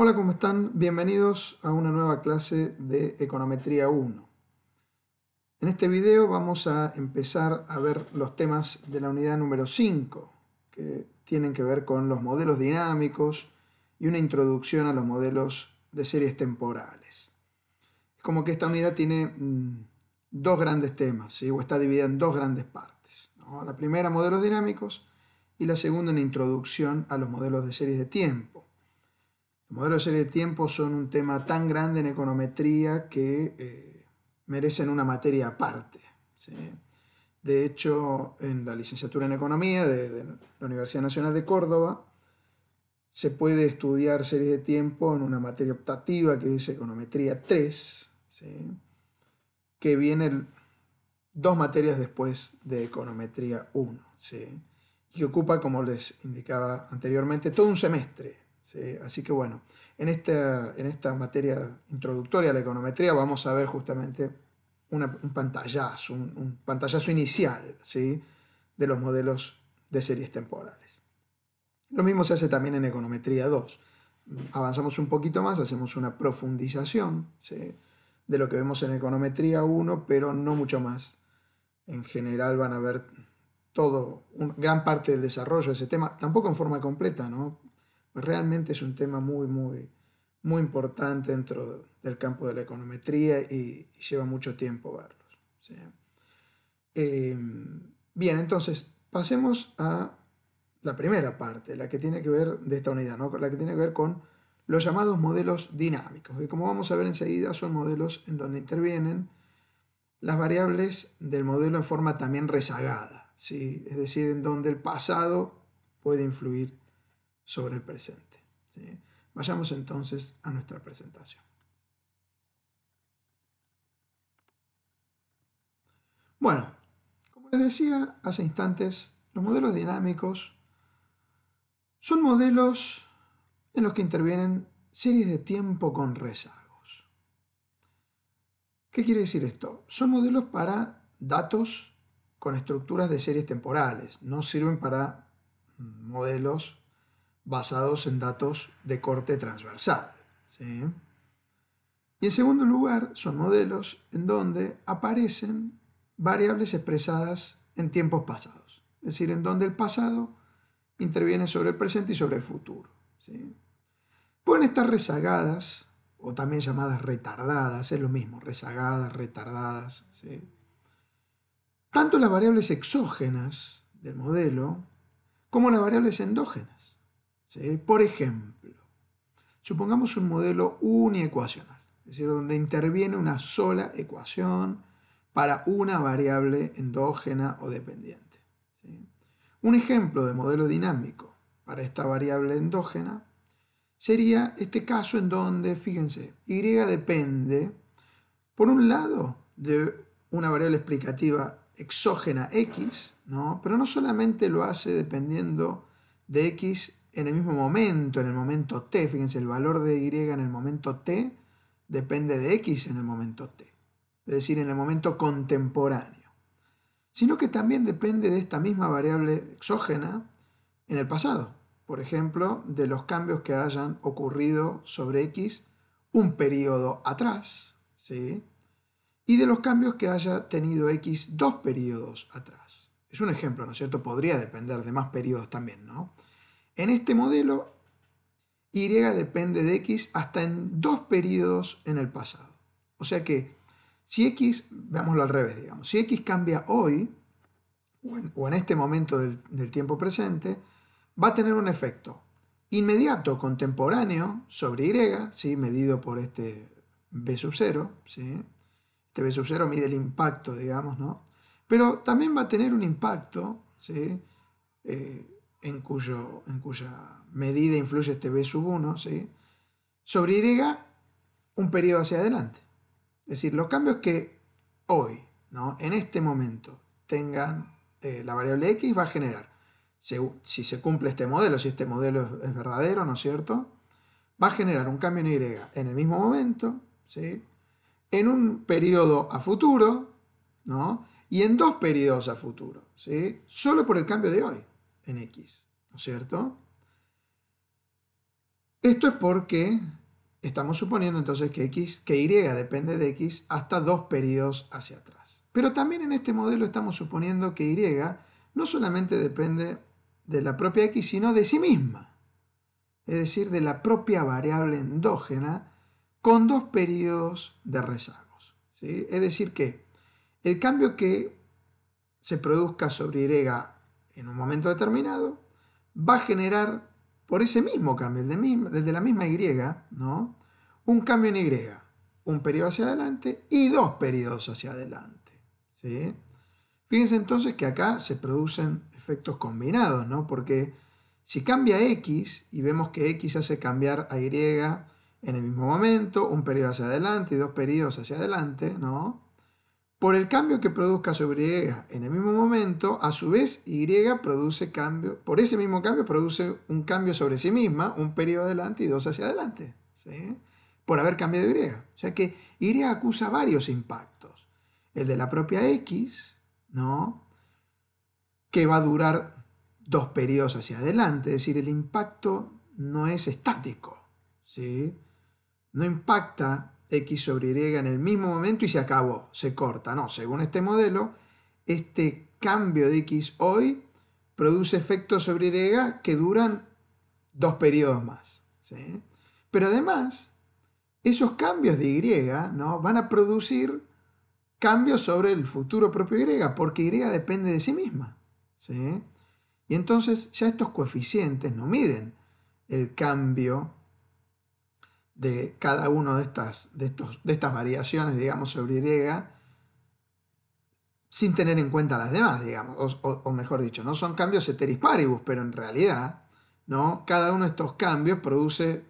Hola, ¿cómo están? Bienvenidos a una nueva clase de Econometría 1. En este video vamos a empezar a ver los temas de la unidad número 5, que tienen que ver con los modelos dinámicos y una introducción a los modelos de series temporales. Es como que esta unidad tiene mm, dos grandes temas, o está dividida en dos grandes partes. La primera, modelos dinámicos, y la segunda, una introducción a los modelos de series de tiempo los modelos de serie de tiempo son un tema tan grande en econometría que eh, merecen una materia aparte. De hecho, en la licenciatura en economía de, la Universidad Nacional de Córdoba, se puede estudiar series de tiempo en una materia optativa que es econometría 3, que viene dos materias después de econometría 1, y que ocupa, como les indicaba anteriormente, todo un semestre. Así que bueno, en esta, en esta materia introductoria a la econometría vamos a ver justamente un pantallazo, un, pantallazo inicial de los modelos de series temporales. Lo mismo se hace también en econometría 2. Avanzamos un poquito más, hacemos una profundización de lo que vemos en econometría 1, pero no mucho más. En general van a ver todo, gran parte del desarrollo de ese tema, tampoco en forma completa, ¿no? Pues, realmente es un tema muy, muy, muy importante dentro del campo de la econometría y, lleva mucho tiempo verlos. Em, bien, entonces pasemos a la primera parte, la que tiene que ver de esta unidad, la que tiene que ver con los llamados modelos dinámicos, Y como vamos a ver enseguida son modelos en donde intervienen las variables del modelo en forma también rezagada, ¿sí? es decir, en donde el pasado puede influir sobre el presente. Vayamos entonces a nuestra presentación. Bueno, como les decía hace instantes, los modelos dinámicos son modelos en los que intervienen series de tiempo con rezagos. ¿Qué quiere decir esto? Son modelos para datos con estructuras de series temporales, no sirven para modelos basados en datos de corte transversal. ¿sí? Y en segundo lugar, son modelos en donde aparecen variables expresadas en tiempos pasados, es decir, en donde el pasado interviene sobre el presente y sobre el futuro. Pueden estar rezagadas, o también llamadas retardadas, es lo mismo, rezagadas, retardadas. Tanto las variables exógenas del modelo como las variables endógenas. Por ejemplo, supongamos un modelo uniecuacional, es decir, donde interviene una sola ecuación para una variable endógena o dependiente. Un ejemplo de modelo dinámico para esta variable endógena sería este caso en donde, fíjense, y depende, por un lado, de una variable explicativa exógena x, pero no solamente lo hace dependiendo de x en el mismo momento, en el momento t. Fíjense, el valor de y en el momento t depende de x en el momento t, es decir, en el momento contemporáneo, sino que también depende de esta misma variable exógena en el pasado, por ejemplo, de los cambios que hayan ocurrido sobre x un periodo atrás, ¿sí? y de los cambios que haya tenido x dos periodos atrás. Es un ejemplo, ¿no es cierto? Podría depender de más periodos también, ¿no? En este modelo, Y depende de X hasta en dos periodos en el pasado. O sea que si X, veámoslo al revés, digamos, si X cambia hoy, o en, este momento del, tiempo presente, va a tener un efecto inmediato, contemporáneo, sobre Y, ¿sí? medido por este B sub 0, ¿sí? este B sub 0 mide el impacto, digamos, ¿no? Pero también va a tener un impacto, ¿sí? Eh, en, cuyo, en cuya medida influye este B sub 1, ¿sí? sobre Y un periodo hacia adelante. Es decir, los cambios que hoy, ¿no? en este momento, tengan eh, la variable X va a generar, si se cumple este modelo, si este modelo es, verdadero, ¿no es cierto? Va a generar un cambio en Y en el mismo momento, ¿sí? en un periodo a futuro, ¿no? y en dos periodos a futuro, ¿sí? solo por el cambio de hoy en X, ¿no es cierto? Esto es porque estamos suponiendo entonces que, X, que Y depende de X hasta dos periodos hacia atrás. Pero también en este modelo estamos suponiendo que Y no solamente depende de la propia X, sino de sí misma. Es decir, de la propia variable endógena con dos periodos de rezagos. Es decir que el cambio que se produzca sobre Y en un momento determinado va a generar por ese mismo cambio, desde la misma Y, ¿no? un cambio en Y, un periodo hacia adelante y dos periodos hacia adelante. ¿sí? Fíjense entonces que acá se producen efectos combinados, ¿no? porque si cambia X y vemos que X hace cambiar a Y en el mismo momento, un periodo hacia adelante y dos periodos hacia adelante, ¿no? por el cambio que produzca sobre Y en el mismo momento, a su vez Y produce cambio, por ese mismo cambio produce un cambio sobre sí misma, un periodo adelante y dos hacia adelante, ¿sí? por haber cambiado Y. O sea que Y acusa varios impactos. El de la propia X, ¿no? que va a durar dos periodos hacia adelante, es decir, el impacto no es estático, ¿sí? no impacta x sobre y en el mismo momento y se acabó, se corta. No, según este modelo, este cambio de x hoy produce efectos sobre y que duran dos periodos más. Pero además, esos cambios de y ¿no? van a producir cambios sobre el futuro propio y, porque y depende de sí misma. Y entonces ya estos coeficientes no miden el cambio de cada uno de estas, de, estos, de estas variaciones, digamos, sobre Y, sin tener en cuenta las demás, digamos, o, mejor dicho, no son cambios heteris pero en realidad, ¿no? Cada uno de estos cambios produce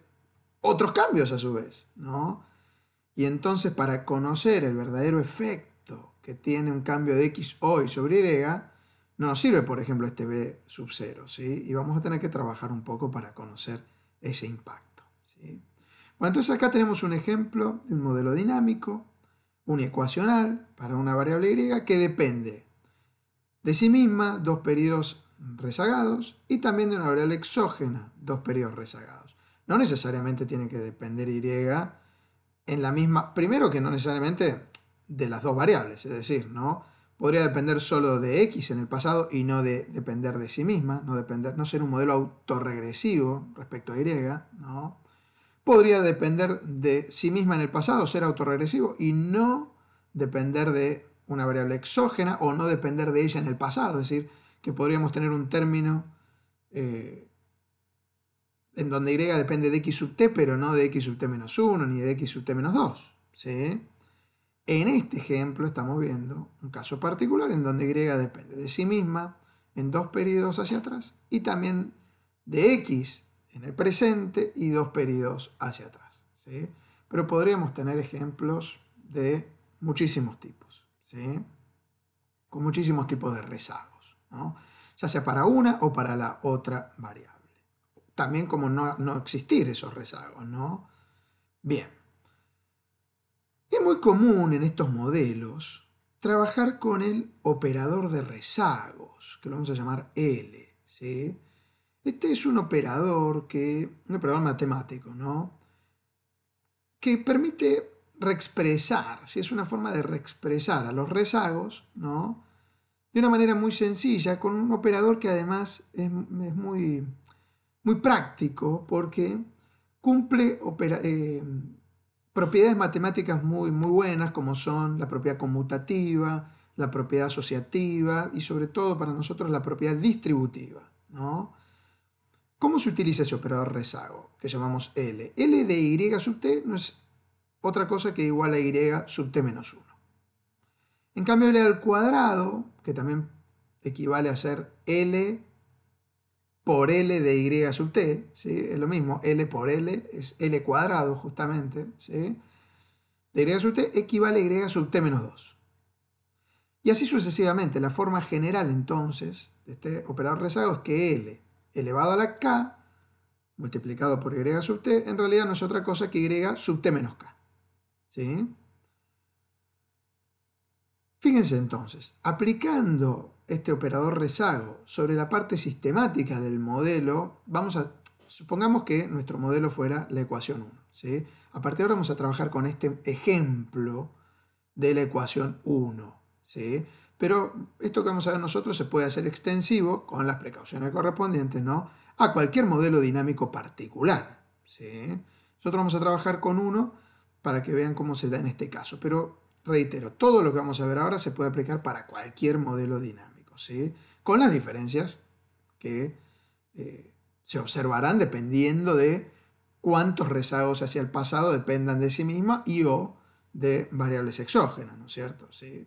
otros cambios a su vez, ¿no? Y entonces para conocer el verdadero efecto que tiene un cambio de X hoy sobre Y, no nos sirve, por ejemplo, este B sub 0, ¿sí? Y vamos a tener que trabajar un poco para conocer ese impacto, ¿sí? Bueno, entonces acá tenemos un ejemplo de un modelo dinámico, un ecuacional para una variable Y que depende de sí misma, dos periodos rezagados, y también de una variable exógena, dos periodos rezagados. No necesariamente tiene que depender y en la misma, primero que no necesariamente de las dos variables, es decir, ¿no? Podría depender solo de X en el pasado y no de depender de sí misma, no, depender, no ser un modelo autorregresivo respecto a Y, ¿no? podría depender de sí misma en el pasado, ser autorregresivo, y no depender de una variable exógena o no depender de ella en el pasado. Es decir, que podríamos tener un término eh, en donde y depende de x sub t, pero no de x sub t menos 1 ni de x sub t menos 2. En este ejemplo estamos viendo un caso particular en donde y depende de sí misma en dos periodos hacia atrás y también de x en el presente y dos periodos hacia atrás. ¿sí? Pero podríamos tener ejemplos de muchísimos tipos, ¿sí? con muchísimos tipos de rezagos, ¿no? ya sea para una o para la otra variable. También como no, no existir esos rezagos, ¿no? Bien. Es muy común en estos modelos trabajar con el operador de rezagos, que lo vamos a llamar L, ¿sí? Este es un operador que, un matemático, ¿no? Que permite reexpresar, es una forma de reexpresar a los rezagos, ¿no? De una manera muy sencilla, con un operador que además es, muy, muy práctico porque cumple eh, propiedades matemáticas muy, muy buenas como son la propiedad conmutativa, la propiedad asociativa y sobre todo para nosotros la propiedad distributiva, ¿no? ¿Cómo se utiliza ese operador rezago que llamamos L? L de Y sub t no es otra cosa que igual a Y sub t menos 1. En cambio, L al cuadrado, que también equivale a ser L por L de Y sub t, es lo mismo, L por L es L cuadrado justamente, ¿sí? de Y sub t equivale a Y sub t menos 2. Y así sucesivamente, la forma general entonces de este operador rezago es que L elevado a la k multiplicado por y sub t, en realidad no es otra cosa que y sub t menos k. ¿Sí? Fíjense entonces, aplicando este operador rezago sobre la parte sistemática del modelo, vamos a, supongamos que nuestro modelo fuera la ecuación 1. ¿sí? A partir de ahora vamos a trabajar con este ejemplo de la ecuación 1. ¿sí? Pero esto que vamos a ver nosotros se puede hacer extensivo con las precauciones correspondientes, ¿no? A cualquier modelo dinámico particular. ¿sí? Nosotros vamos a trabajar con uno para que vean cómo se da en este caso. Pero reitero, todo lo que vamos a ver ahora se puede aplicar para cualquier modelo dinámico, ¿sí? Con las diferencias que eh, se observarán dependiendo de cuántos rezagos hacia el pasado dependan de sí misma y o de variables exógenas, ¿no es cierto? ¿Sí?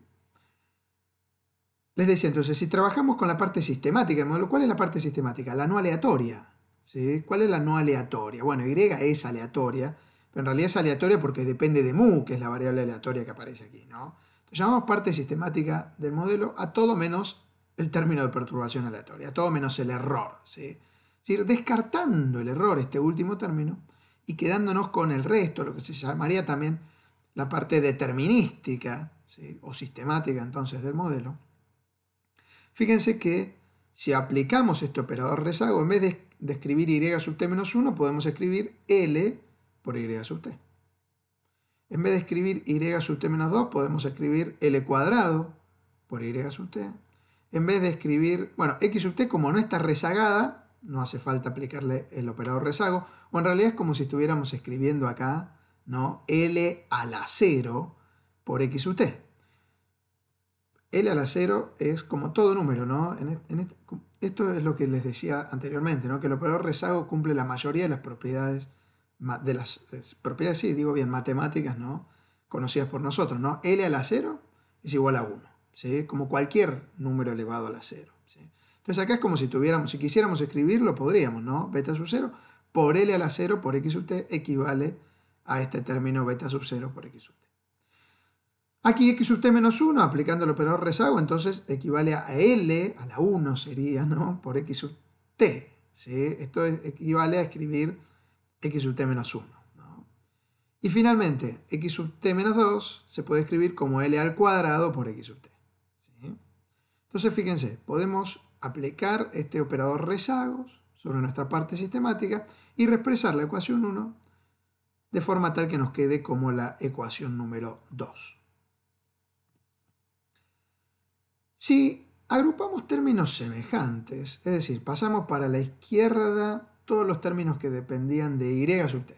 Les decía entonces, si trabajamos con la parte sistemática del modelo, ¿cuál es la parte sistemática? La no aleatoria. ¿Cuál es la no aleatoria? Bueno, Y es aleatoria, pero en realidad es aleatoria porque depende de mu, que es la variable aleatoria que aparece aquí. ¿no? llamamos parte sistemática del modelo a todo menos el término de perturbación aleatoria, a todo menos el error. ¿sí? Es decir, descartando el error, este último término, y quedándonos con el resto, lo que se llamaría también la parte determinística o sistemática entonces del modelo Fíjense que si aplicamos este operador rezago, en vez de, escribir y sub t menos 1, podemos escribir L por y sub t. En vez de escribir y sub t menos 2, podemos escribir L cuadrado por y sub t. En vez de escribir, bueno, x sub t como no está rezagada, no hace falta aplicarle el operador rezago, o en realidad es como si estuviéramos escribiendo acá, ¿no? L a la 0 por x sub t. L a la 0 es como todo número, ¿no? esto es lo que les decía anteriormente, ¿no? Que el operador rezago cumple la mayoría de las propiedades, de las propiedades, sí, digo bien, matemáticas, ¿no? Conocidas por nosotros, ¿no? L a la 0 es igual a 1, ¿sí? Como cualquier número elevado a la 0, ¿sí? Entonces acá es como si tuviéramos, si quisiéramos escribirlo, podríamos, ¿no? Beta sub 0 por L a la 0 por X sub T equivale a este término beta sub 0 por X sub T. Aquí x sub t menos 1, aplicando el operador rezago, entonces equivale a L, a la 1 sería, ¿no? Por x sub t. Esto equivale a escribir x sub t menos 1. Y finalmente, x sub t menos 2 se puede escribir como L al cuadrado por x sub t. Entonces, fíjense, podemos aplicar este operador rezago sobre nuestra parte sistemática y reexpresar la ecuación 1 de forma tal que nos quede como la ecuación número 2. Si agrupamos términos semejantes, es decir, pasamos para la izquierda todos los términos que dependían de y sub t,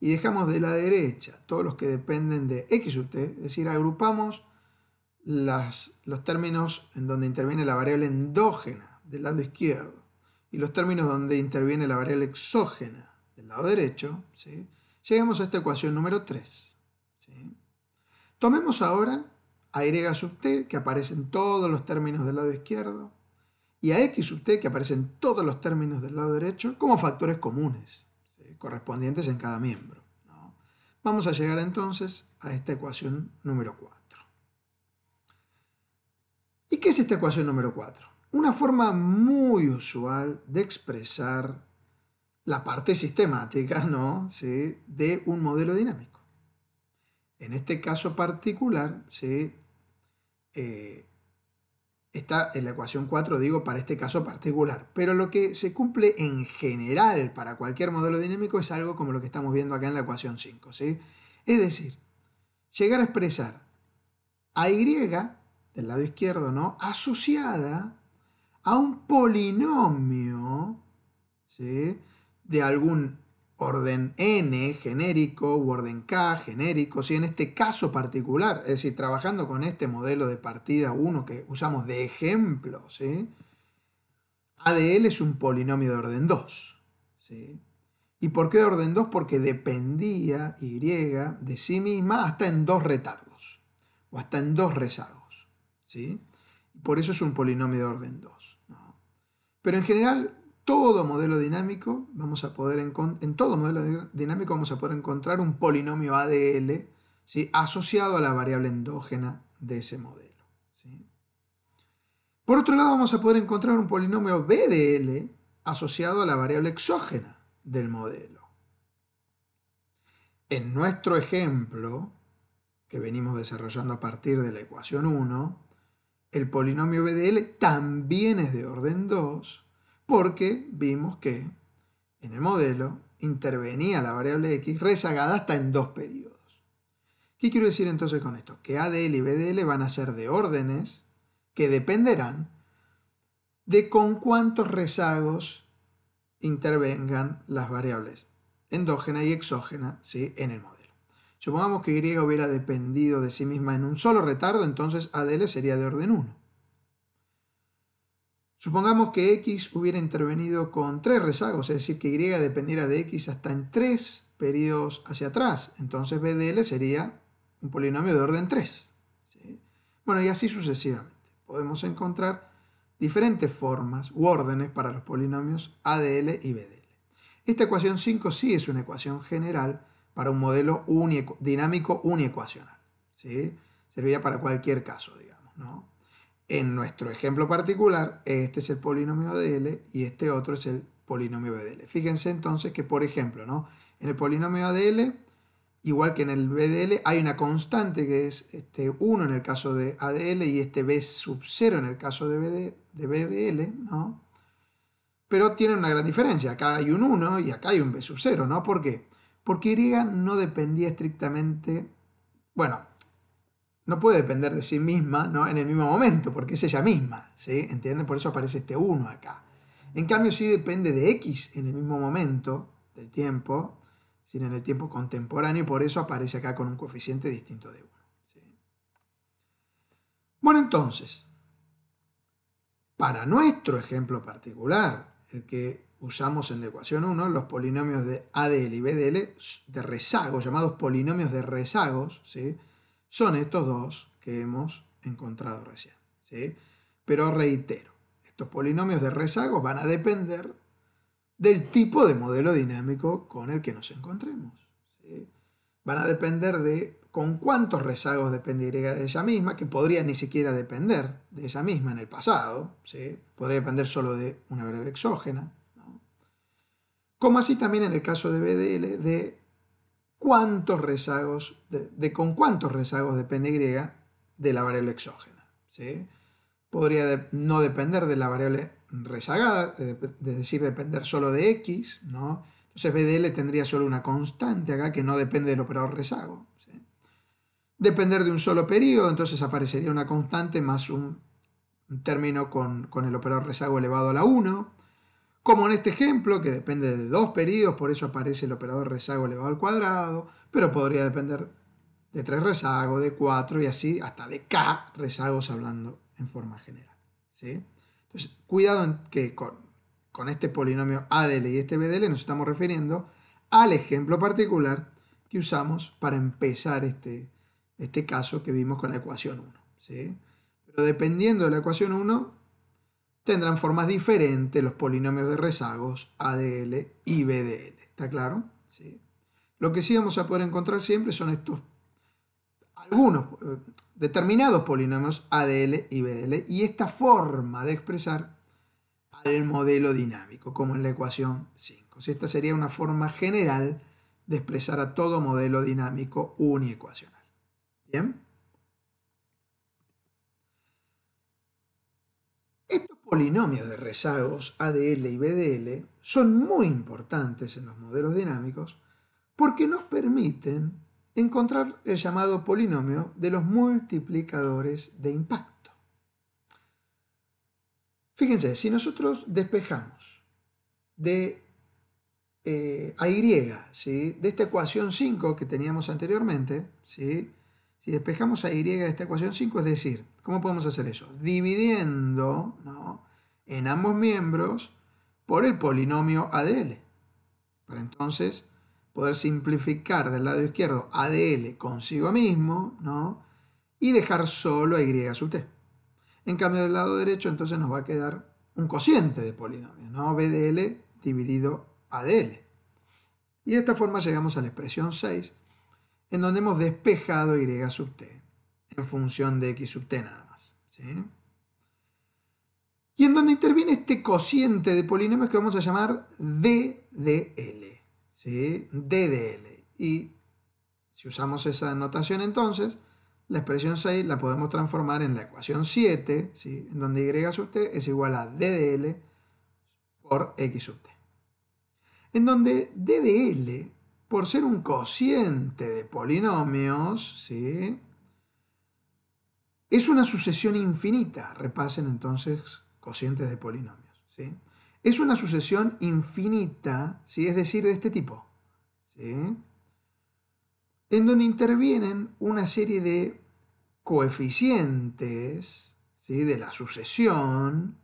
y dejamos de la derecha todos los que dependen de x sub t, es decir, agrupamos los términos en donde interviene la variable endógena del lado izquierdo y los términos donde interviene la variable exógena del lado derecho, llegamos a esta ecuación número 3. Tomemos ahora a Y sub t, que aparecen todos los términos del lado izquierdo, y a X sub que aparecen todos los términos del lado derecho, como factores comunes, correspondientes en cada miembro. Vamos a llegar entonces a esta ecuación número 4. ¿Y qué es esta ecuación número 4? Una forma muy usual de expresar la parte sistemática ¿no? de un modelo dinámico. En este caso particular, ¿sí? Eh, está en la ecuación 4, digo, para este caso particular. Pero lo que se cumple en general para cualquier modelo dinámico es algo como lo que estamos viendo acá en la ecuación 5. ¿sí? Es decir, llegar a expresar a y del lado izquierdo, ¿no? Asociada a un polinomio ¿sí? de algún orden N genérico u orden K genérico, si en este caso particular, es decir, trabajando con este modelo de partida 1 que usamos de ejemplo, ¿sí? ADL es un polinomio de orden 2. ¿sí? ¿Y por qué de orden 2? Porque dependía Y de sí misma hasta en dos retardos, o hasta en dos rezagos. ¿sí? Por eso es un polinomio de orden 2. Pero en general todo modelo dinámico vamos a poder en todo modelo dinámico vamos a poder encontrar un polinomio ADL asociado a la variable endógena de ese modelo. Por otro lado vamos a poder encontrar un polinomio BDL asociado a la variable exógena del modelo. En nuestro ejemplo, que venimos desarrollando a partir de la ecuación 1, el polinomio BDL también es de orden 2 porque vimos que en el modelo intervenía la variable x rezagada hasta en dos periodos. ¿Qué quiero decir entonces con esto? Que ADL y BDL van a ser de órdenes que dependerán de con cuántos rezagos intervengan las variables endógena y exógena en el modelo. Supongamos que Y hubiera dependido de sí misma en un solo retardo, entonces ADL sería de orden 1. Supongamos que X hubiera intervenido con tres rezagos, es decir, que Y dependiera de X hasta en tres periodos hacia atrás. Entonces BDL sería un polinomio de orden 3. Bueno, y así sucesivamente. Podemos encontrar diferentes formas u órdenes para los polinomios ADL y BDL. Esta ecuación 5 sí es una ecuación general para un modelo dinámico uniecuacional. ¿sí? Serviría para cualquier caso, digamos. ¿no? En nuestro ejemplo particular, este es el polinomio de L y este otro es el polinomio BDL. Fíjense entonces que, por ejemplo, ¿no? en el polinomio de L, igual que en el BDL, hay una constante que es este 1 en el caso de ADL y este B sub 0 en el caso de, de BDL, ¿no? pero tienen una gran diferencia. Acá hay un 1 y acá hay un B sub 0, ¿no? ¿Por qué? Porque Y no dependía estrictamente, bueno, no puede depender de sí misma ¿no? en el mismo momento, porque es ella misma, ¿sí? ¿Entienden? Por eso aparece este 1 acá. En cambio, sí depende de X en el mismo momento del tiempo, sino en el tiempo contemporáneo, y por eso aparece acá con un coeficiente distinto de 1. Bueno, entonces, para nuestro ejemplo particular, el que usamos en la ecuación 1, los polinomios de ADL y BDL de rezago, llamados polinomios de rezagos, ¿sí? son estos dos que hemos encontrado recién. ¿sí? Pero reitero, estos polinomios de rezagos van a depender del tipo de modelo dinámico con el que nos encontremos. Van a depender de con cuántos rezagos depende Y de ella misma, que podría ni siquiera depender de ella misma en el pasado, ¿sí? podría depender solo de una breve exógena. Como así también en el caso de BDL, de cuántos rezagos, de, con cuántos rezagos depende Y de la variable exógena. ¿sí? Podría no depender de la variable rezagada, es decir, depender solo de x, ¿no? Entonces BDL tendría solo una constante acá que no depende del operador rezago. Depender de un solo periodo, entonces aparecería una constante más un término con, con el operador rezago elevado a la 1. Como en este ejemplo, que depende de dos periodos, por eso aparece el operador rezago elevado al cuadrado, pero podría depender de tres rezagos, de cuatro y así hasta de k rezagos hablando en forma general. ¿sí? Entonces, cuidado que con, este polinomio ADL y este BDL nos estamos refiriendo al ejemplo particular que usamos para empezar este, este caso que vimos con la ecuación 1. ¿sí? Pero dependiendo de la ecuación 1, tendrán formas diferentes los polinomios de rezagos ADL y BDL. ¿Está claro? ¿Sí? Lo que sí vamos a poder encontrar siempre son estos algunos eh, determinados polinomios ADL y BDL y esta forma de expresar al modelo dinámico, como en la ecuación 5. esta sería una forma general de expresar a todo modelo dinámico uniecuacional. ¿Bien? polinomios de rezagos ADL y BDL son muy importantes en los modelos dinámicos porque nos permiten encontrar el llamado polinomio de los multiplicadores de impacto. Fíjense, si nosotros despejamos de eh, a Y, de esta ecuación 5 que teníamos anteriormente, si despejamos a Y de esta ecuación 5, es decir, ¿Cómo podemos hacer eso? Dividiendo en ambos miembros por el polinomio ADL. Para entonces poder simplificar del lado izquierdo ADL consigo mismo ¿no? y dejar solo a Y sub t. En cambio del lado derecho entonces nos va a quedar un cociente de polinomios, ¿no? BDL dividido ADL. Y de esta forma llegamos a la expresión 6, en donde hemos despejado y sub t en función de x sub t nada más. Y en donde interviene este cociente de polinomios que vamos a llamar D de L. Y si usamos esa notación entonces, la expresión 6 la podemos transformar en la ecuación 7, en donde y sub t es igual a ddl de por x sub t. En donde D por ser un cociente de polinomios, ¿sí? Es una sucesión infinita, repasen entonces cocientes de polinomios. Es una sucesión infinita, es decir, de este tipo, en donde intervienen una serie de coeficientes de la sucesión,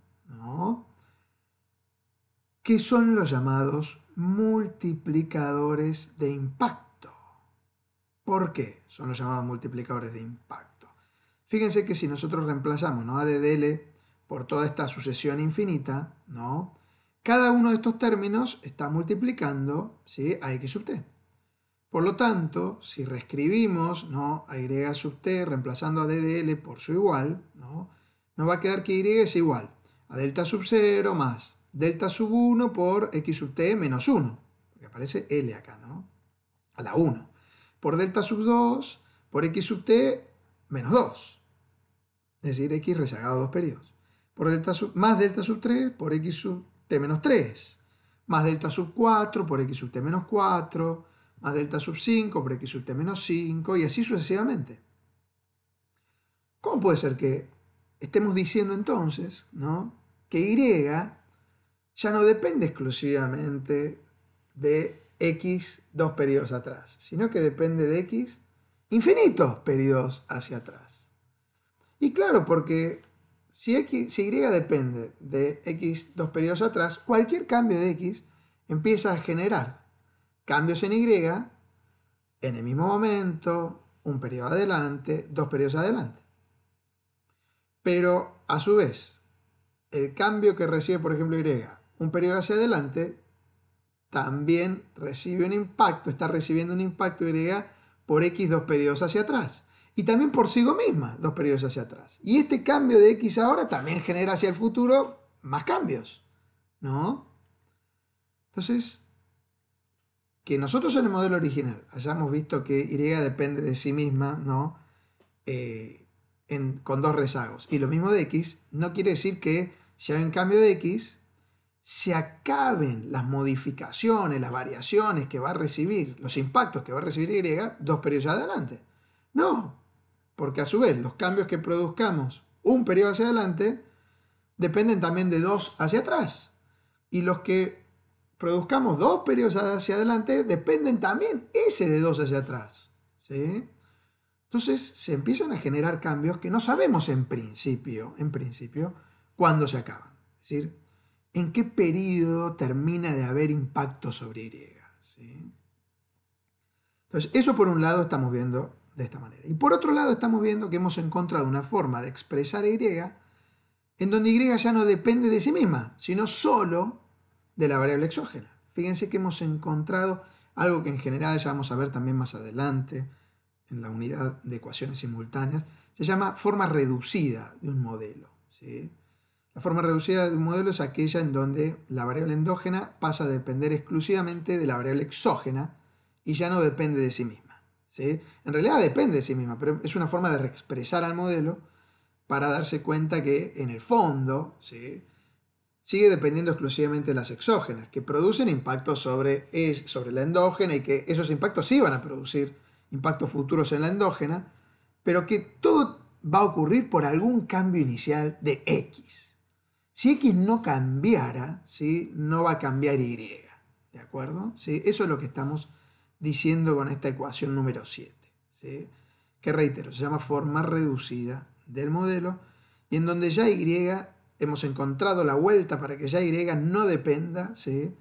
que son los llamados multiplicadores de impacto. ¿Por qué son los llamados multiplicadores de impacto? Fíjense que si nosotros reemplazamos ¿no? a DDL por toda esta sucesión infinita, ¿no? cada uno de estos términos está multiplicando ¿sí? a x sub t. Por lo tanto, si reescribimos ¿no? a y sub t reemplazando a DDL por su igual, ¿no? nos va a quedar que y es igual a delta sub 0 más delta sub 1 por x sub t menos 1, que aparece L acá, ¿no? A la 1. Por delta sub 2 por x sub t menos 2 es decir, x rezagado dos periodos, por más delta sub 3 por x sub t menos 3, más delta sub 4 por x sub t menos 4, más delta sub 5 por x sub t menos 5, y así sucesivamente. ¿Cómo puede ser que estemos diciendo entonces ¿no? que y ya no depende exclusivamente de x dos periodos atrás, sino que depende de x infinitos periodos hacia atrás? Y claro, porque si, X, Y depende de X dos periodos atrás, cualquier cambio de X empieza a generar cambios en Y en el mismo momento, un periodo adelante, dos periodos adelante. Pero a su vez, el cambio que recibe, por ejemplo, Y, un periodo hacia adelante, también recibe un impacto, está recibiendo un impacto Y por X dos periodos hacia atrás y también por sí misma, dos periodos hacia atrás. Y este cambio de X ahora también genera hacia el futuro más cambios, ¿no? Entonces, que nosotros en el modelo original hayamos visto que Y depende de sí misma, ¿no? Eh, con dos rezagos. Y lo mismo de X, no quiere decir que si hay un cambio de X, se acaben las modificaciones, las variaciones que va a recibir, los impactos que va a recibir Y, dos periodos adelante. No, porque a su vez los cambios que produzcamos un periodo hacia adelante dependen también de dos hacia atrás. Y los que produzcamos dos periodos hacia adelante dependen también ese de dos hacia atrás. Entonces se empiezan a generar cambios que no sabemos en principio, en principio, cuándo se acaban. Es decir, en qué periodo termina de haber impacto sobre Y. ¿sí? Entonces, eso por un lado estamos viendo de esta manera. Y por otro lado estamos viendo que hemos encontrado una forma de expresar Y en donde Y ya no depende de sí misma, sino solo de la variable exógena. Fíjense que hemos encontrado algo que en general ya vamos a ver también más adelante en la unidad de ecuaciones simultáneas, se llama forma reducida de un modelo. La forma reducida de un modelo es aquella en donde la variable endógena pasa a depender exclusivamente de la variable exógena y ya no depende de sí misma. En realidad depende de sí misma, pero es una forma de reexpresar al modelo para darse cuenta que en el fondo sigue dependiendo exclusivamente de las exógenas, que producen impactos sobre, sobre la endógena y que esos impactos sí van a producir impactos futuros en la endógena, pero que todo va a ocurrir por algún cambio inicial de X. Si X no cambiara, ¿sí? no va a cambiar Y. ¿De acuerdo? ¿Sí? Eso es lo que estamos diciendo con esta ecuación número 7, ¿sí? que reitero, se llama forma reducida del modelo, y en donde ya Y hemos encontrado la vuelta para que ya Y no dependa ¿sí?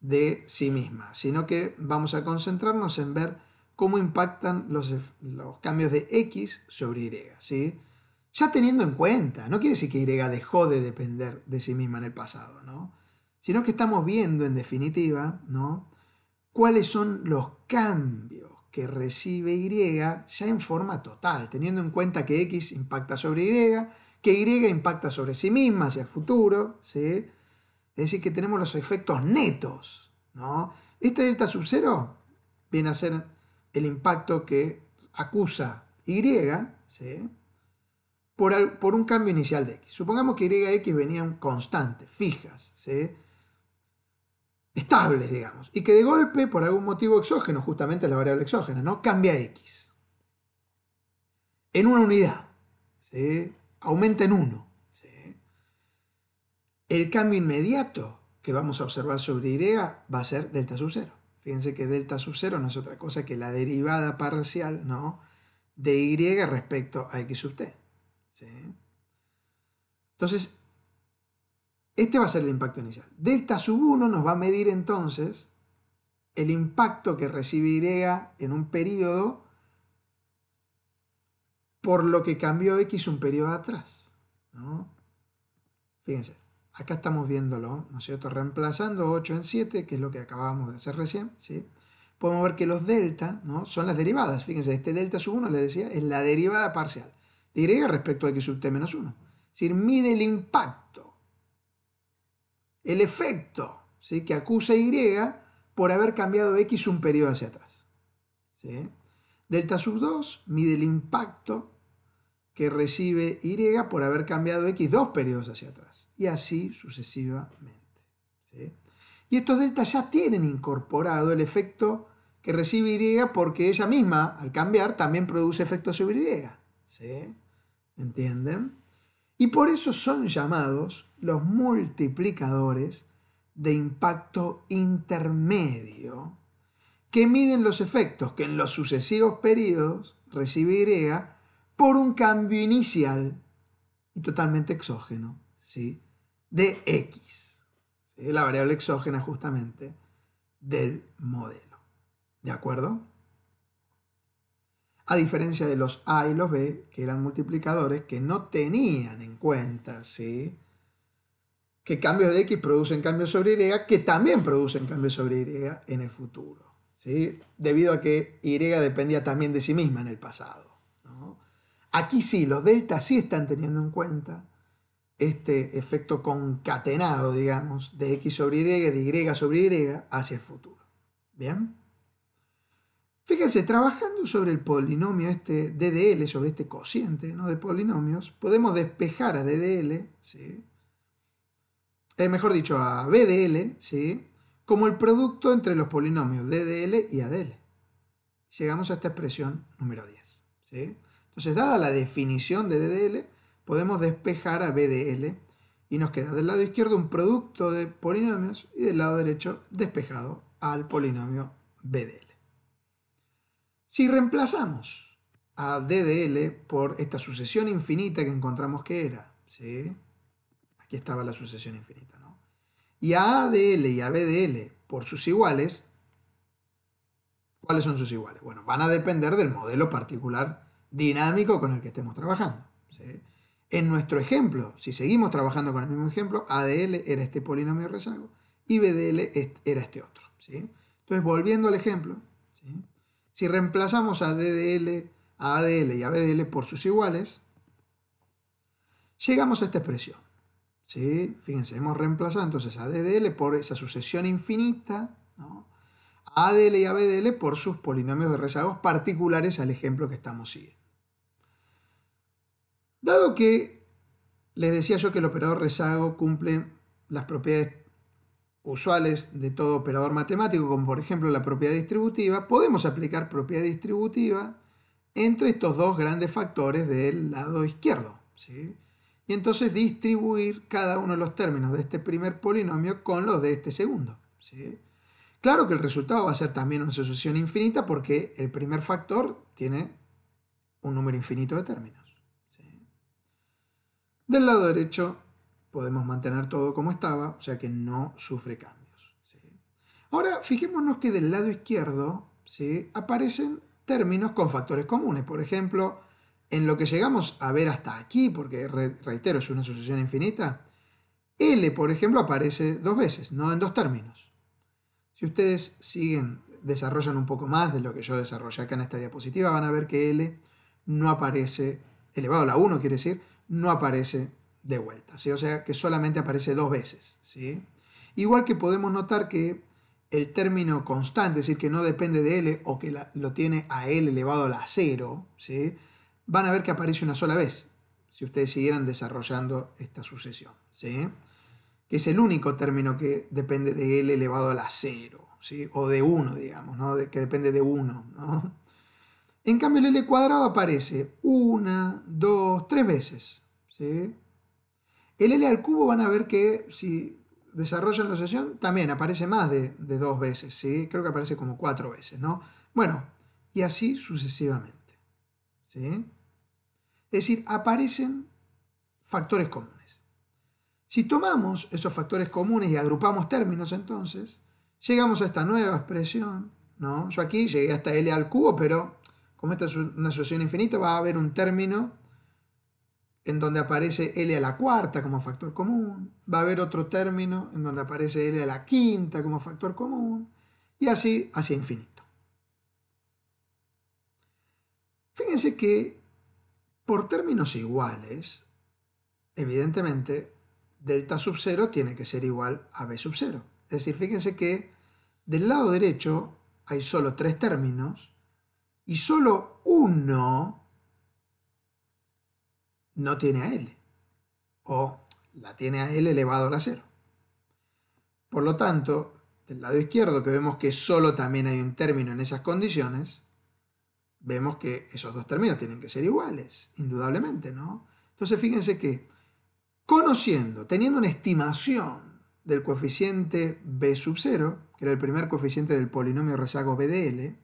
de sí misma, sino que vamos a concentrarnos en ver cómo impactan los, los cambios de X sobre Y. ¿sí? Ya teniendo en cuenta, no quiere decir que Y dejó de depender de sí misma en el pasado, ¿no? sino que estamos viendo en definitiva ¿no? cuáles son los cambios que recibe Y ya en forma total, teniendo en cuenta que X impacta sobre Y, que Y impacta sobre sí misma hacia el futuro, ¿sí? Es decir, que tenemos los efectos netos, ¿no? Este delta sub cero viene a ser el impacto que acusa Y, Por, un cambio inicial de X. Supongamos que Y X venían constantes, fijas, ¿sí? estables, digamos, y que de golpe, por algún motivo exógeno, justamente la variable exógena, ¿no? cambia x. En una unidad, ¿sí? aumenta en 1. El cambio inmediato que vamos a observar sobre y va a ser delta sub 0. Fíjense que delta sub 0 no es otra cosa que la derivada parcial ¿no? de y respecto a x sub t. ¿sí? Entonces, este va a ser el impacto inicial. Delta sub 1 nos va a medir entonces el impacto que recibe Y en un periodo por lo que cambió X un periodo atrás. Fíjense, acá estamos viéndolo, ¿no es cierto? Reemplazando 8 en 7, que es lo que acabábamos de hacer recién, ¿sí? Podemos ver que los delta ¿no? son las derivadas. Fíjense, este delta sub 1, les decía, es la derivada parcial de Y respecto a X sub t menos 1. Es decir, mide el impacto el efecto que acusa Y por haber cambiado X un periodo hacia atrás. Delta sub 2 mide el impacto que recibe Y por haber cambiado X dos periodos hacia atrás. Y así sucesivamente. Y estos deltas ya tienen incorporado el efecto que recibe Y porque ella misma, al cambiar, también produce efecto sobre Y. ¿Sí? ¿Entienden? Y por eso son llamados los multiplicadores de impacto intermedio que miden los efectos que en los sucesivos periodos recibe Y por un cambio inicial y totalmente exógeno de X, la variable exógena justamente del modelo. ¿De acuerdo? a diferencia de los A y los B, que eran multiplicadores que no tenían en cuenta, ¿sí? Que cambios de X producen cambios sobre Y, que también producen cambios sobre Y en el futuro, Debido a que Y dependía también de sí misma en el pasado. Aquí sí, los deltas sí están teniendo en cuenta este efecto concatenado, digamos, de X sobre Y, de Y sobre Y hacia el futuro. ¿Bien? Fíjense, trabajando sobre el polinomio este DDL, sobre este cociente de polinomios, podemos despejar a DDL, ¿sí? Eh, mejor dicho, a BDL, ¿sí? como el producto entre los polinomios DDL y ADL. Llegamos a esta expresión número 10. Entonces, dada la definición de DDL, podemos despejar a BDL y nos queda del lado izquierdo un producto de polinomios y del lado derecho despejado al polinomio BDL. Si reemplazamos a DDL por esta sucesión infinita que encontramos que era, ¿sí? aquí estaba la sucesión infinita, ¿no? y a ADL y a BDL por sus iguales, ¿cuáles son sus iguales? Bueno, van a depender del modelo particular dinámico con el que estemos trabajando. En nuestro ejemplo, si seguimos trabajando con el mismo ejemplo, ADL era este polinomio de rezago y BDL era este otro. ¿sí? Entonces, volviendo al ejemplo, si reemplazamos a DDL, a ADL y a BDL por sus iguales, llegamos a esta expresión. ¿sí? Fíjense, hemos reemplazado entonces a DDL por esa sucesión infinita, a ADL y a BDL por sus polinomios de rezagos particulares al ejemplo que estamos siguiendo. Dado que les decía yo que el operador rezago cumple las propiedades usuales de todo operador matemático, como por ejemplo la propiedad distributiva, podemos aplicar propiedad distributiva entre estos dos grandes factores del lado izquierdo. ¿sí? Y entonces distribuir cada uno de los términos de este primer polinomio con los de este segundo. ¿sí? Claro que el resultado va a ser también una sucesión infinita porque el primer factor tiene un número infinito de términos. Del lado derecho podemos mantener todo como estaba, o sea que no sufre cambios. Ahora, fijémonos que del lado izquierdo aparecen términos con factores comunes. Por ejemplo, en lo que llegamos a ver hasta aquí, porque reitero, es una sucesión infinita, L, por ejemplo, aparece dos veces, no en dos términos. Si ustedes siguen, desarrollan un poco más de lo que yo desarrollé acá en esta diapositiva, van a ver que L no aparece, elevado a la 1 quiere decir, no aparece de vuelta, ¿sí? o sea que solamente aparece dos veces. ¿sí? Igual que podemos notar que el término constante, es decir, que no depende de L o que lo tiene a L elevado a la 0, ¿sí? van a ver que aparece una sola vez si ustedes siguieran desarrollando esta sucesión. ¿sí? Que es el único término que depende de L elevado a la 0, ¿sí? o de 1, digamos, ¿no? de, que depende de 1. ¿no? En cambio, el L cuadrado aparece una, dos, tres veces. ¿sí? El L al cubo van a ver que si desarrollan la asociación también aparece más de, dos veces, ¿sí? creo que aparece como cuatro veces, ¿no? Bueno, y así sucesivamente. ¿sí? Es decir, aparecen factores comunes. Si tomamos esos factores comunes y agrupamos términos entonces, llegamos a esta nueva expresión, ¿no? Yo aquí llegué hasta L al cubo, pero como esta es una asociación infinita, va a haber un término en donde aparece L a la cuarta como factor común, va a haber otro término en donde aparece L a la quinta como factor común, y así hacia infinito. Fíjense que por términos iguales, evidentemente, delta sub 0 tiene que ser igual a b sub 0. Es decir, fíjense que del lado derecho hay solo tres términos y solo uno no tiene a L o la tiene a L elevado a la 0. Por lo tanto, del lado izquierdo, que vemos que solo también hay un término en esas condiciones, vemos que esos dos términos tienen que ser iguales, indudablemente, ¿no? Entonces fíjense que conociendo, teniendo una estimación del coeficiente b sub 0, que era el primer coeficiente del polinomio rezago L,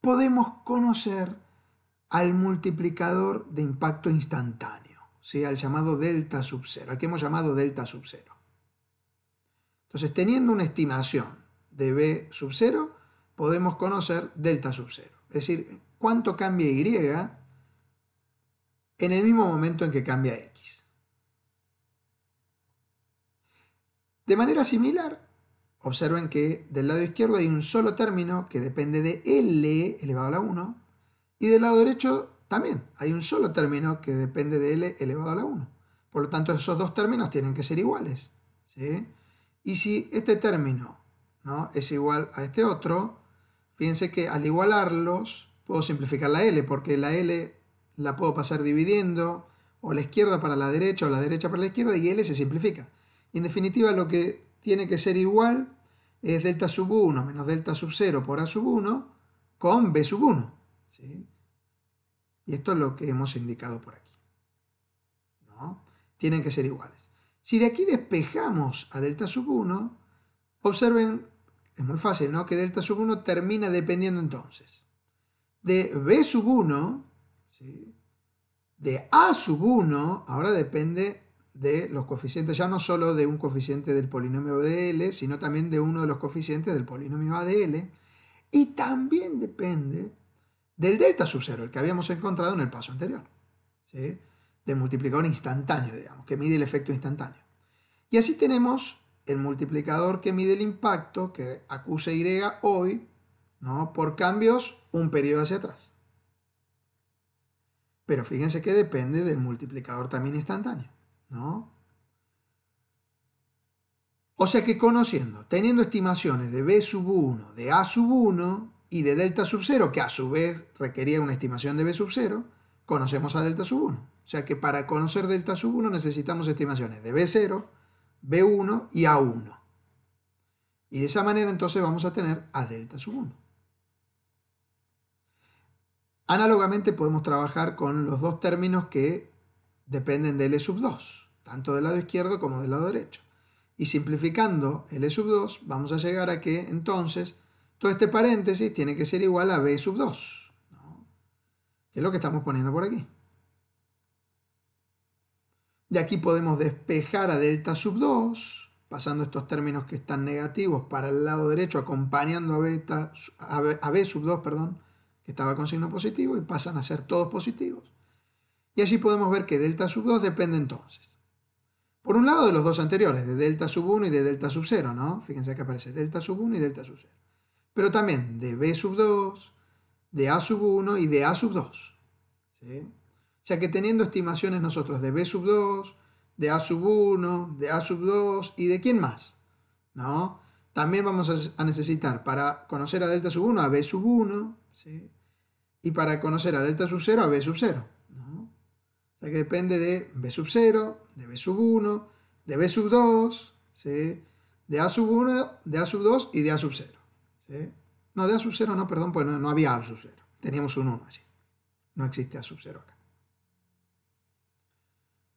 podemos conocer al multiplicador de impacto instantáneo, al llamado delta sub 0, al que hemos llamado delta sub 0. Entonces, teniendo una estimación de B sub 0, podemos conocer delta sub 0. Es decir, cuánto cambia Y en el mismo momento en que cambia X. De manera similar, observen que del lado izquierdo hay un solo término que depende de L elevado a la 1, y del lado derecho también hay un solo término que depende de L elevado a la 1. Por lo tanto, esos dos términos tienen que ser iguales. ¿sí? Y si este término ¿no? es igual a este otro, fíjense que al igualarlos puedo simplificar la L, porque la L la puedo pasar dividiendo, o la izquierda para la derecha, o la derecha para la izquierda, y L se simplifica. en definitiva, lo que tiene que ser igual es delta sub 1 menos delta sub 0 por A sub 1 con B sub 1. Y esto es lo que hemos indicado por aquí. Tienen que ser iguales. Si de aquí despejamos a delta sub 1, observen, es muy fácil, ¿no? Que delta sub 1 termina dependiendo entonces de b sub 1, de a sub 1, ahora depende de los coeficientes, ya no solo de un coeficiente del polinomio L, sino también de uno de los coeficientes del polinomio ADL, y también depende del delta sub 0, el que habíamos encontrado en el paso anterior, ¿sí? del multiplicador instantáneo, digamos, que mide el efecto instantáneo. Y así tenemos el multiplicador que mide el impacto, que acusa Y hoy, ¿no? por cambios un periodo hacia atrás. Pero fíjense que depende del multiplicador también instantáneo. ¿no? O sea que conociendo, teniendo estimaciones de B sub 1, de A sub 1, y de delta sub 0, que a su vez requería una estimación de B sub 0, conocemos a delta sub 1. O sea que para conocer delta sub 1 necesitamos estimaciones de B0, B1 y A1. Y de esa manera entonces vamos a tener a delta sub 1. Análogamente podemos trabajar con los dos términos que dependen de L e sub 2, tanto del lado izquierdo como del lado derecho. Y simplificando L e sub 2 vamos a llegar a que entonces todo este paréntesis tiene que ser igual a b sub 2, que es lo que estamos poniendo por aquí. De aquí podemos despejar a delta sub 2, pasando estos términos que están negativos para el lado derecho, acompañando a, beta, a, b, sub 2, perdón, que estaba con signo positivo, y pasan a ser todos positivos. Y allí podemos ver que delta sub 2 depende entonces. Por un lado de los dos anteriores, de delta sub 1 y de delta sub 0, ¿no? Fíjense que aparece delta sub 1 y delta sub 0 pero también de B sub 2, de A sub 1 y de A sub 2. O sea que teniendo estimaciones nosotros de B sub 2, de A sub 1, de A sub 2 y de quién más, ¿no? También vamos a necesitar para conocer a delta sub 1 a B sub 1, Y para conocer a delta sub 0 a B sub 0, ¿no? O sea que depende de B sub 0, de B sub 1, de B sub 2, De A sub 1, de A sub 2 y de A sub 0. No, de A sub 0 no, perdón, pues no, había A sub 0. Teníamos un 1 allí. No existe A sub 0 acá.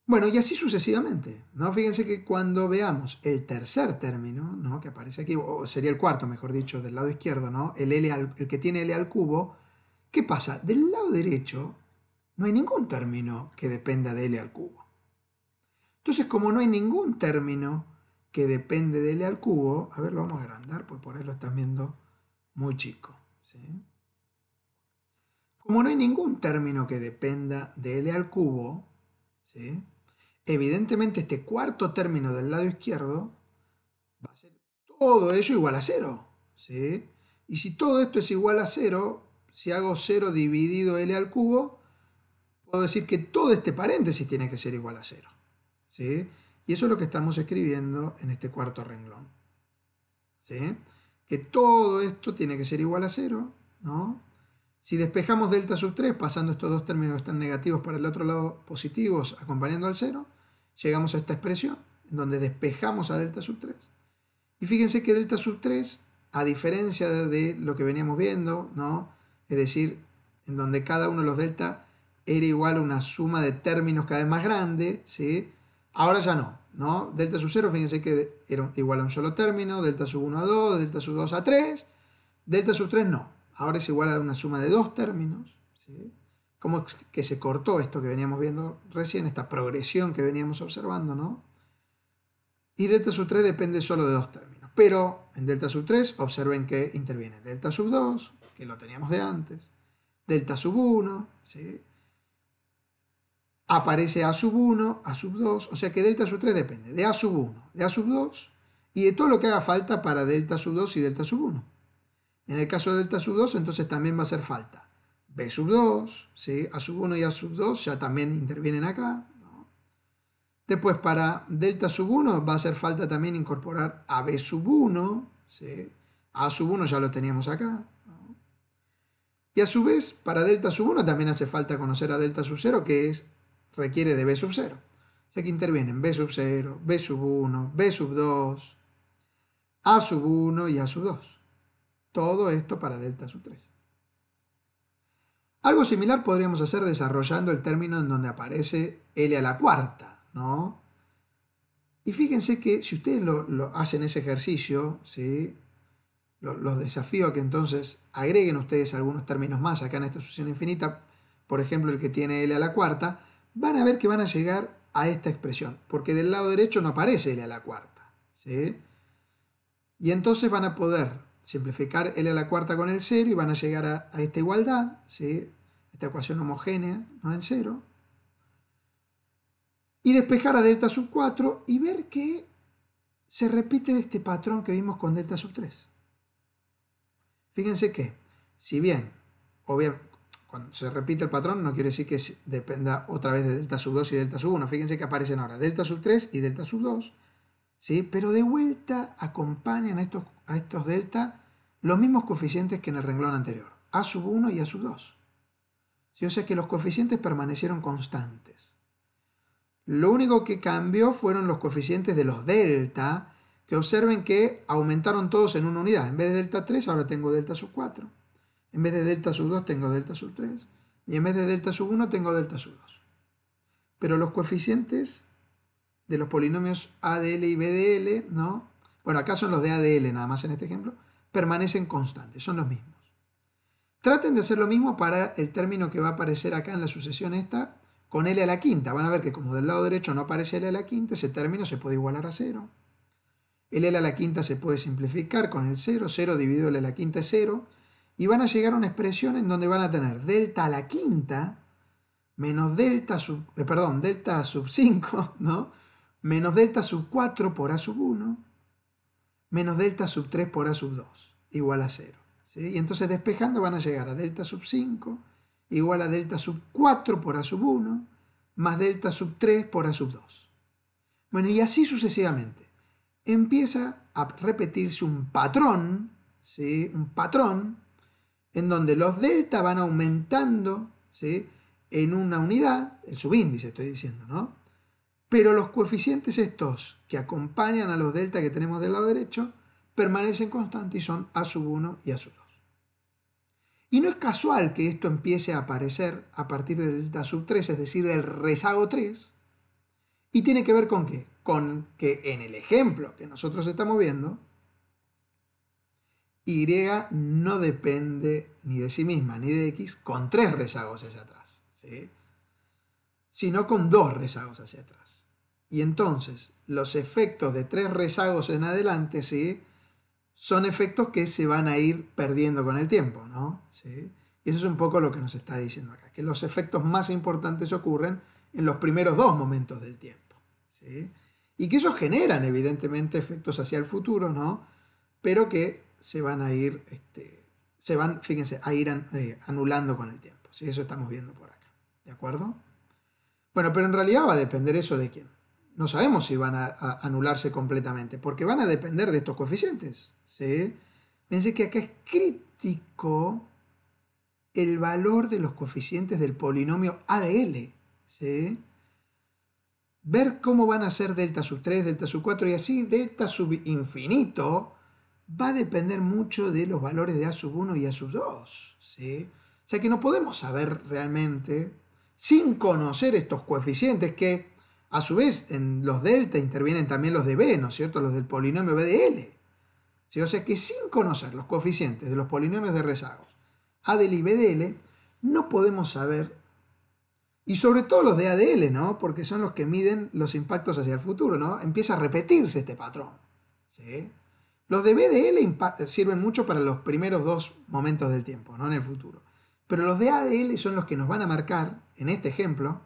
Bueno, y así sucesivamente. ¿no? Fíjense que cuando veamos el tercer término, ¿no? que aparece aquí, o sería el cuarto, mejor dicho, del lado izquierdo, ¿no? el, el que tiene L al cubo, ¿qué pasa? Del lado derecho no hay ningún término que dependa de L al cubo. Entonces, como no hay ningún término que depende de L al cubo, a ver, lo vamos a agrandar, pues por ahí lo están viendo muy chico. ¿sí? Como no hay ningún término que dependa de L al cubo, ¿sí? evidentemente este cuarto término del lado izquierdo va a ser todo ello igual a cero. ¿sí? Y si todo esto es igual a cero, si hago 0 dividido L al cubo, puedo decir que todo este paréntesis tiene que ser igual a cero. ¿sí? Y eso es lo que estamos escribiendo en este cuarto renglón. ¿Sí? Que todo esto tiene que ser igual a cero, ¿no? Si despejamos delta sub 3, pasando estos dos términos que están negativos para el otro lado positivos, acompañando al cero, llegamos a esta expresión, en donde despejamos a delta sub 3. Y fíjense que delta sub 3, a diferencia de lo que veníamos viendo, ¿no? es decir, en donde cada uno de los delta era igual a una suma de términos cada vez más grande, ¿sí? Ahora ya no, ¿no? Delta sub 0, fíjense que era igual a un solo término, delta sub 1 a 2, delta sub 2 a 3, delta sub 3 no. Ahora es igual a una suma de dos términos, ¿sí? Como que se cortó esto que veníamos viendo recién, esta progresión que veníamos observando, ¿no? Y delta sub 3 depende solo de dos términos. Pero en delta sub 3 observen que interviene delta sub 2, que lo teníamos de antes, delta sub 1, ¿sí? aparece A sub 1, A sub 2, o sea que delta sub 3 depende de A sub 1, de A sub 2 y de todo lo que haga falta para delta sub 2 y delta sub 1. En el caso de delta sub 2 entonces también va a hacer falta B sub 2, A sub 1 y A sub 2 ya también intervienen acá. Después para delta sub 1 va a hacer falta también incorporar a B sub 1, A sub 1 ya lo teníamos acá. Y a su vez, para delta sub 1 también hace falta conocer a delta sub 0, que es requiere de B sub 0. O sea que intervienen B sub 0, B sub 1, B sub 2, A sub 1 y A sub 2. Todo esto para delta sub 3. Algo similar podríamos hacer desarrollando el término en donde aparece L a la cuarta, ¿no? Y fíjense que si ustedes lo, hacen ese ejercicio, ¿sí? Los desafío a que entonces agreguen ustedes algunos términos más acá en esta sucesión infinita, por ejemplo el que tiene L a la cuarta, van a ver que van a llegar a esta expresión, porque del lado derecho no aparece L a la cuarta. ¿sí? Y entonces van a poder simplificar L a la cuarta con el cero y van a llegar a, esta igualdad, ¿sí? esta ecuación homogénea, no en cero. Y despejar a delta sub 4 y ver que se repite este patrón que vimos con delta sub 3. Fíjense que, si bien, obviamente, cuando se repite el patrón no quiere decir que dependa otra vez de delta sub 2 y delta sub 1. Fíjense que aparecen ahora delta sub 3 y delta sub 2. ¿sí? Pero de vuelta acompañan a estos, a estos delta los mismos coeficientes que en el renglón anterior. A sub 1 y A sub 2. O sea que los coeficientes permanecieron constantes. Lo único que cambió fueron los coeficientes de los delta, que observen que aumentaron todos en una unidad. En vez de delta 3, ahora tengo delta sub 4. En vez de delta sub 2 tengo delta sub 3 y en vez de delta sub 1 tengo delta sub 2. Pero los coeficientes de los polinomios ADL y BDL, ¿no? Bueno, acá son los de ADL nada más en este ejemplo, permanecen constantes, son los mismos. Traten de hacer lo mismo para el término que va a aparecer acá en la sucesión esta, con L a la quinta. Van a ver que como del lado derecho no aparece L a la quinta, ese término se puede igualar a cero. L a la quinta se puede simplificar con el 0, 0 dividido L a la quinta es 0, y van a llegar a una expresión en donde van a tener delta a la quinta menos delta sub, eh, perdón, delta sub 5, ¿no? Menos delta sub 4 por a sub 1, menos delta sub 3 por a sub 2, igual a 0. Y entonces despejando van a llegar a delta sub 5 igual a delta sub 4 por a sub 1, más delta sub 3 por a sub 2. Bueno, y así sucesivamente. Empieza a repetirse un patrón, ¿sí? un patrón en donde los delta van aumentando ¿sí? en una unidad, el subíndice estoy diciendo, ¿no? Pero los coeficientes estos que acompañan a los delta que tenemos del lado derecho permanecen constantes y son a sub 1 y a sub 2. Y no es casual que esto empiece a aparecer a partir del delta sub 3, es decir, del rezago 3, y tiene que ver con qué? Con que en el ejemplo que nosotros estamos viendo, y no depende ni de sí misma ni de X con tres rezagos hacia atrás, ¿sí? sino con dos rezagos hacia atrás. Y entonces los efectos de tres rezagos en adelante ¿sí? son efectos que se van a ir perdiendo con el tiempo. ¿no? ¿Sí? Y eso es un poco lo que nos está diciendo acá, que los efectos más importantes ocurren en los primeros dos momentos del tiempo. ¿sí? Y que eso generan evidentemente efectos hacia el futuro, ¿no? pero que se van a ir, este, se van, fíjense, a ir eh, anulando con el tiempo. ¿sí? Eso estamos viendo por acá. ¿De acuerdo? Bueno, pero en realidad va a depender eso de quién. No sabemos si van a, anularse completamente, porque van a depender de estos coeficientes. ¿sí? Fíjense que acá es crítico el valor de los coeficientes del polinomio ADL. Ver cómo van a ser delta sub 3, delta sub 4 y así delta sub infinito va a depender mucho de los valores de A sub 1 y A sub 2. ¿sí? O sea que no podemos saber realmente, sin conocer estos coeficientes, que a su vez en los delta intervienen también los de B, ¿no es cierto? Los del polinomio B de ¿sí? O sea que sin conocer los coeficientes de los polinomios de rezagos A del y B de L, no podemos saber, y sobre todo los de adl, ¿no? Porque son los que miden los impactos hacia el futuro, ¿no? Empieza a repetirse este patrón. ¿sí? Los de BDL sirven mucho para los primeros dos momentos del tiempo, no en el futuro. Pero los de ADL son los que nos van a marcar, en este ejemplo,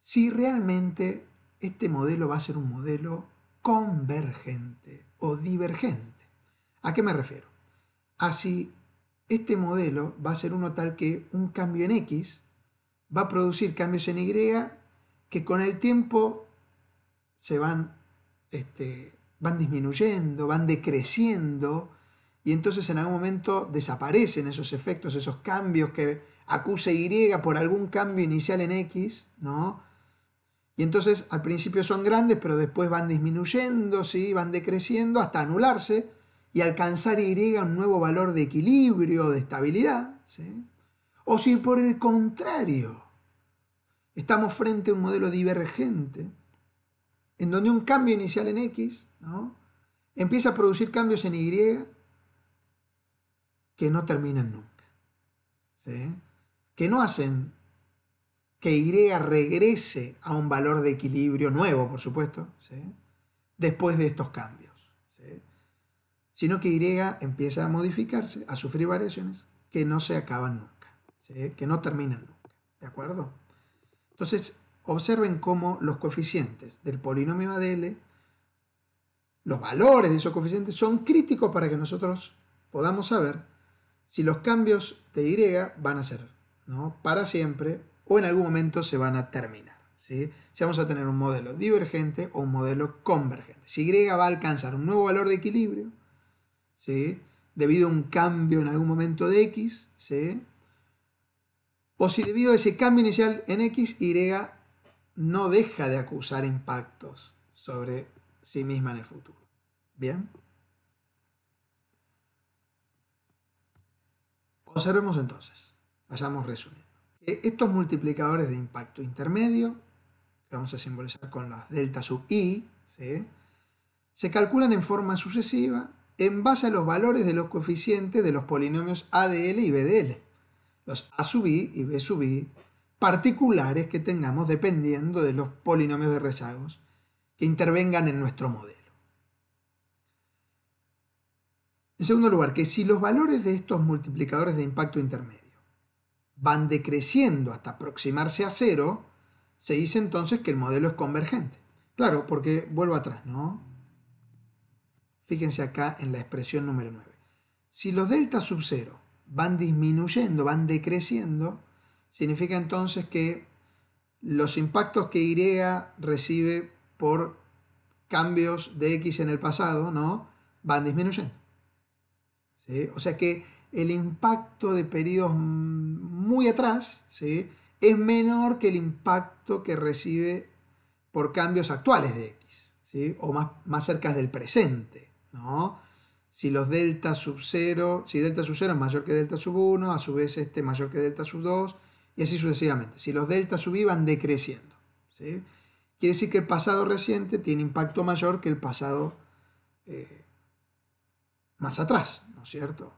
si realmente este modelo va a ser un modelo convergente o divergente. ¿A qué me refiero? A si este modelo va a ser uno tal que un cambio en X va a producir cambios en Y que con el tiempo se van este, van disminuyendo, van decreciendo, y entonces en algún momento desaparecen esos efectos, esos cambios que acusa Y por algún cambio inicial en X, ¿no? Y entonces al principio son grandes, pero después van disminuyendo, ¿sí? van decreciendo hasta anularse y alcanzar Y un nuevo valor de equilibrio, de estabilidad. ¿sí? O si por el contrario, estamos frente a un modelo divergente, en donde un cambio inicial en X ¿no? Empieza a producir cambios en Y que no terminan nunca, que no hacen que Y regrese a un valor de equilibrio nuevo, por supuesto, después de estos cambios, sino que Y empieza a modificarse, a sufrir variaciones que no se acaban nunca, que no terminan nunca, ¿de acuerdo? Entonces, observen cómo los coeficientes del polinomio ADL los valores de esos coeficientes son críticos para que nosotros podamos saber si los cambios de Y van a ser para siempre o en algún momento se van a terminar. Si vamos a tener un modelo divergente o un modelo convergente. Si Y va a alcanzar un nuevo valor de equilibrio, debido a un cambio en algún momento de X, o si debido a ese cambio inicial en X, Y no deja de acusar impactos sobre sí misma en el futuro. ¿Bien? Observemos entonces, vayamos resumiendo. Eh, estos multiplicadores de impacto intermedio, que vamos a simbolizar con las delta sub i, se calculan en forma sucesiva en base a los valores de los coeficientes de los polinomios ADL y BDL, los A sub i y B sub i, particulares que tengamos dependiendo de los polinomios de rezagos que intervengan en nuestro modelo. En segundo lugar, que si los valores de estos multiplicadores de impacto intermedio van decreciendo hasta aproximarse a cero, se dice entonces que el modelo es convergente. Claro, porque vuelvo atrás, ¿no? Fíjense acá en la expresión número 9. Si los delta sub cero van disminuyendo, van decreciendo, significa entonces que los impactos que Y recibe por cambios de X en el pasado, ¿no? Van disminuyendo. O sea que el impacto de periodos muy atrás ¿sí? es menor que el impacto que recibe por cambios actuales de X, ¿sí? o más, más cerca del presente. ¿no? Si los delta sub 0, si delta sub 0 es mayor que delta sub 1, a su vez este mayor que delta sub 2, y así sucesivamente. Si los delta sub i van decreciendo. ¿sí? Quiere decir que el pasado reciente tiene impacto mayor que el pasado eh, más atrás, ¿no es cierto?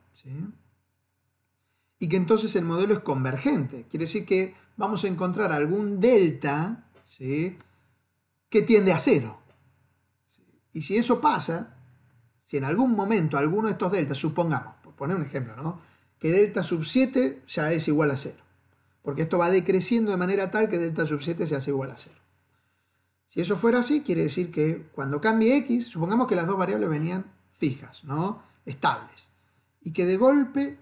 Y que entonces el modelo es convergente. Quiere decir que vamos a encontrar algún delta ¿sí? que tiende a cero. Y si eso pasa, si en algún momento alguno de estos deltas, supongamos, por poner un ejemplo, ¿no? que delta sub 7 ya es igual a cero. Porque esto va decreciendo de manera tal que delta sub 7 se hace igual a cero. Si eso fuera así, quiere decir que cuando cambie x, supongamos que las dos variables venían fijas, ¿no? Estables. Y que de golpe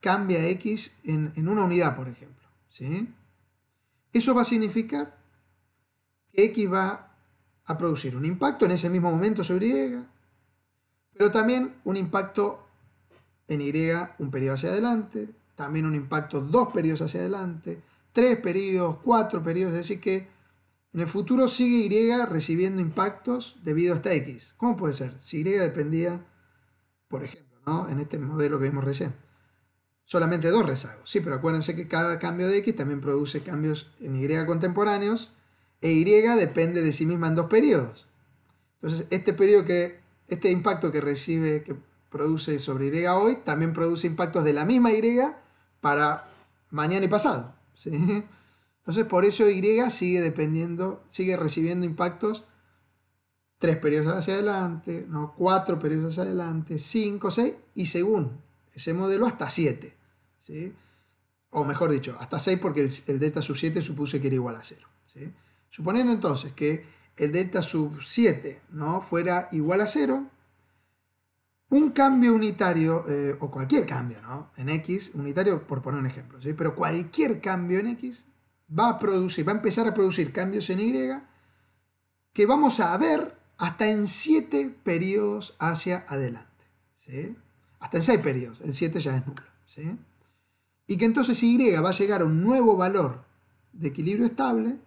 cambia x en, una unidad, por ejemplo. ¿sí? Eso va a significar que x va a producir un impacto en ese mismo momento sobre y, pero también un impacto en y un periodo hacia adelante, también un impacto dos periodos hacia adelante, tres periodos, cuatro periodos, es decir que en el futuro sigue Y recibiendo impactos debido a esta X. ¿Cómo puede ser? Si Y dependía, por ejemplo, ¿no? en este modelo que vimos recién, solamente dos rezagos. Sí, pero acuérdense que cada cambio de X también produce cambios en Y contemporáneos e Y depende de sí misma en dos periodos. Entonces, este periodo que, este impacto que recibe, que produce sobre Y hoy, también produce impactos de la misma Y para mañana y pasado. ¿sí? Entonces, por eso Y sigue dependiendo, sigue recibiendo impactos tres periodos hacia adelante, ¿no? cuatro periodos hacia adelante, cinco, seis, y según ese modelo, hasta siete. ¿sí? O mejor dicho, hasta seis porque el, delta sub 7 supuse que era igual a cero. Suponiendo entonces que el delta sub 7 ¿no? fuera igual a cero, un cambio unitario, eh, o cualquier cambio ¿no? en X, unitario por poner un ejemplo, pero cualquier cambio en X va a producir, va a empezar a producir cambios en Y que vamos a ver hasta en siete periodos hacia adelante. Hasta en seis periodos, el 7 ya es nulo. Y que entonces Y va a llegar a un nuevo valor de equilibrio estable,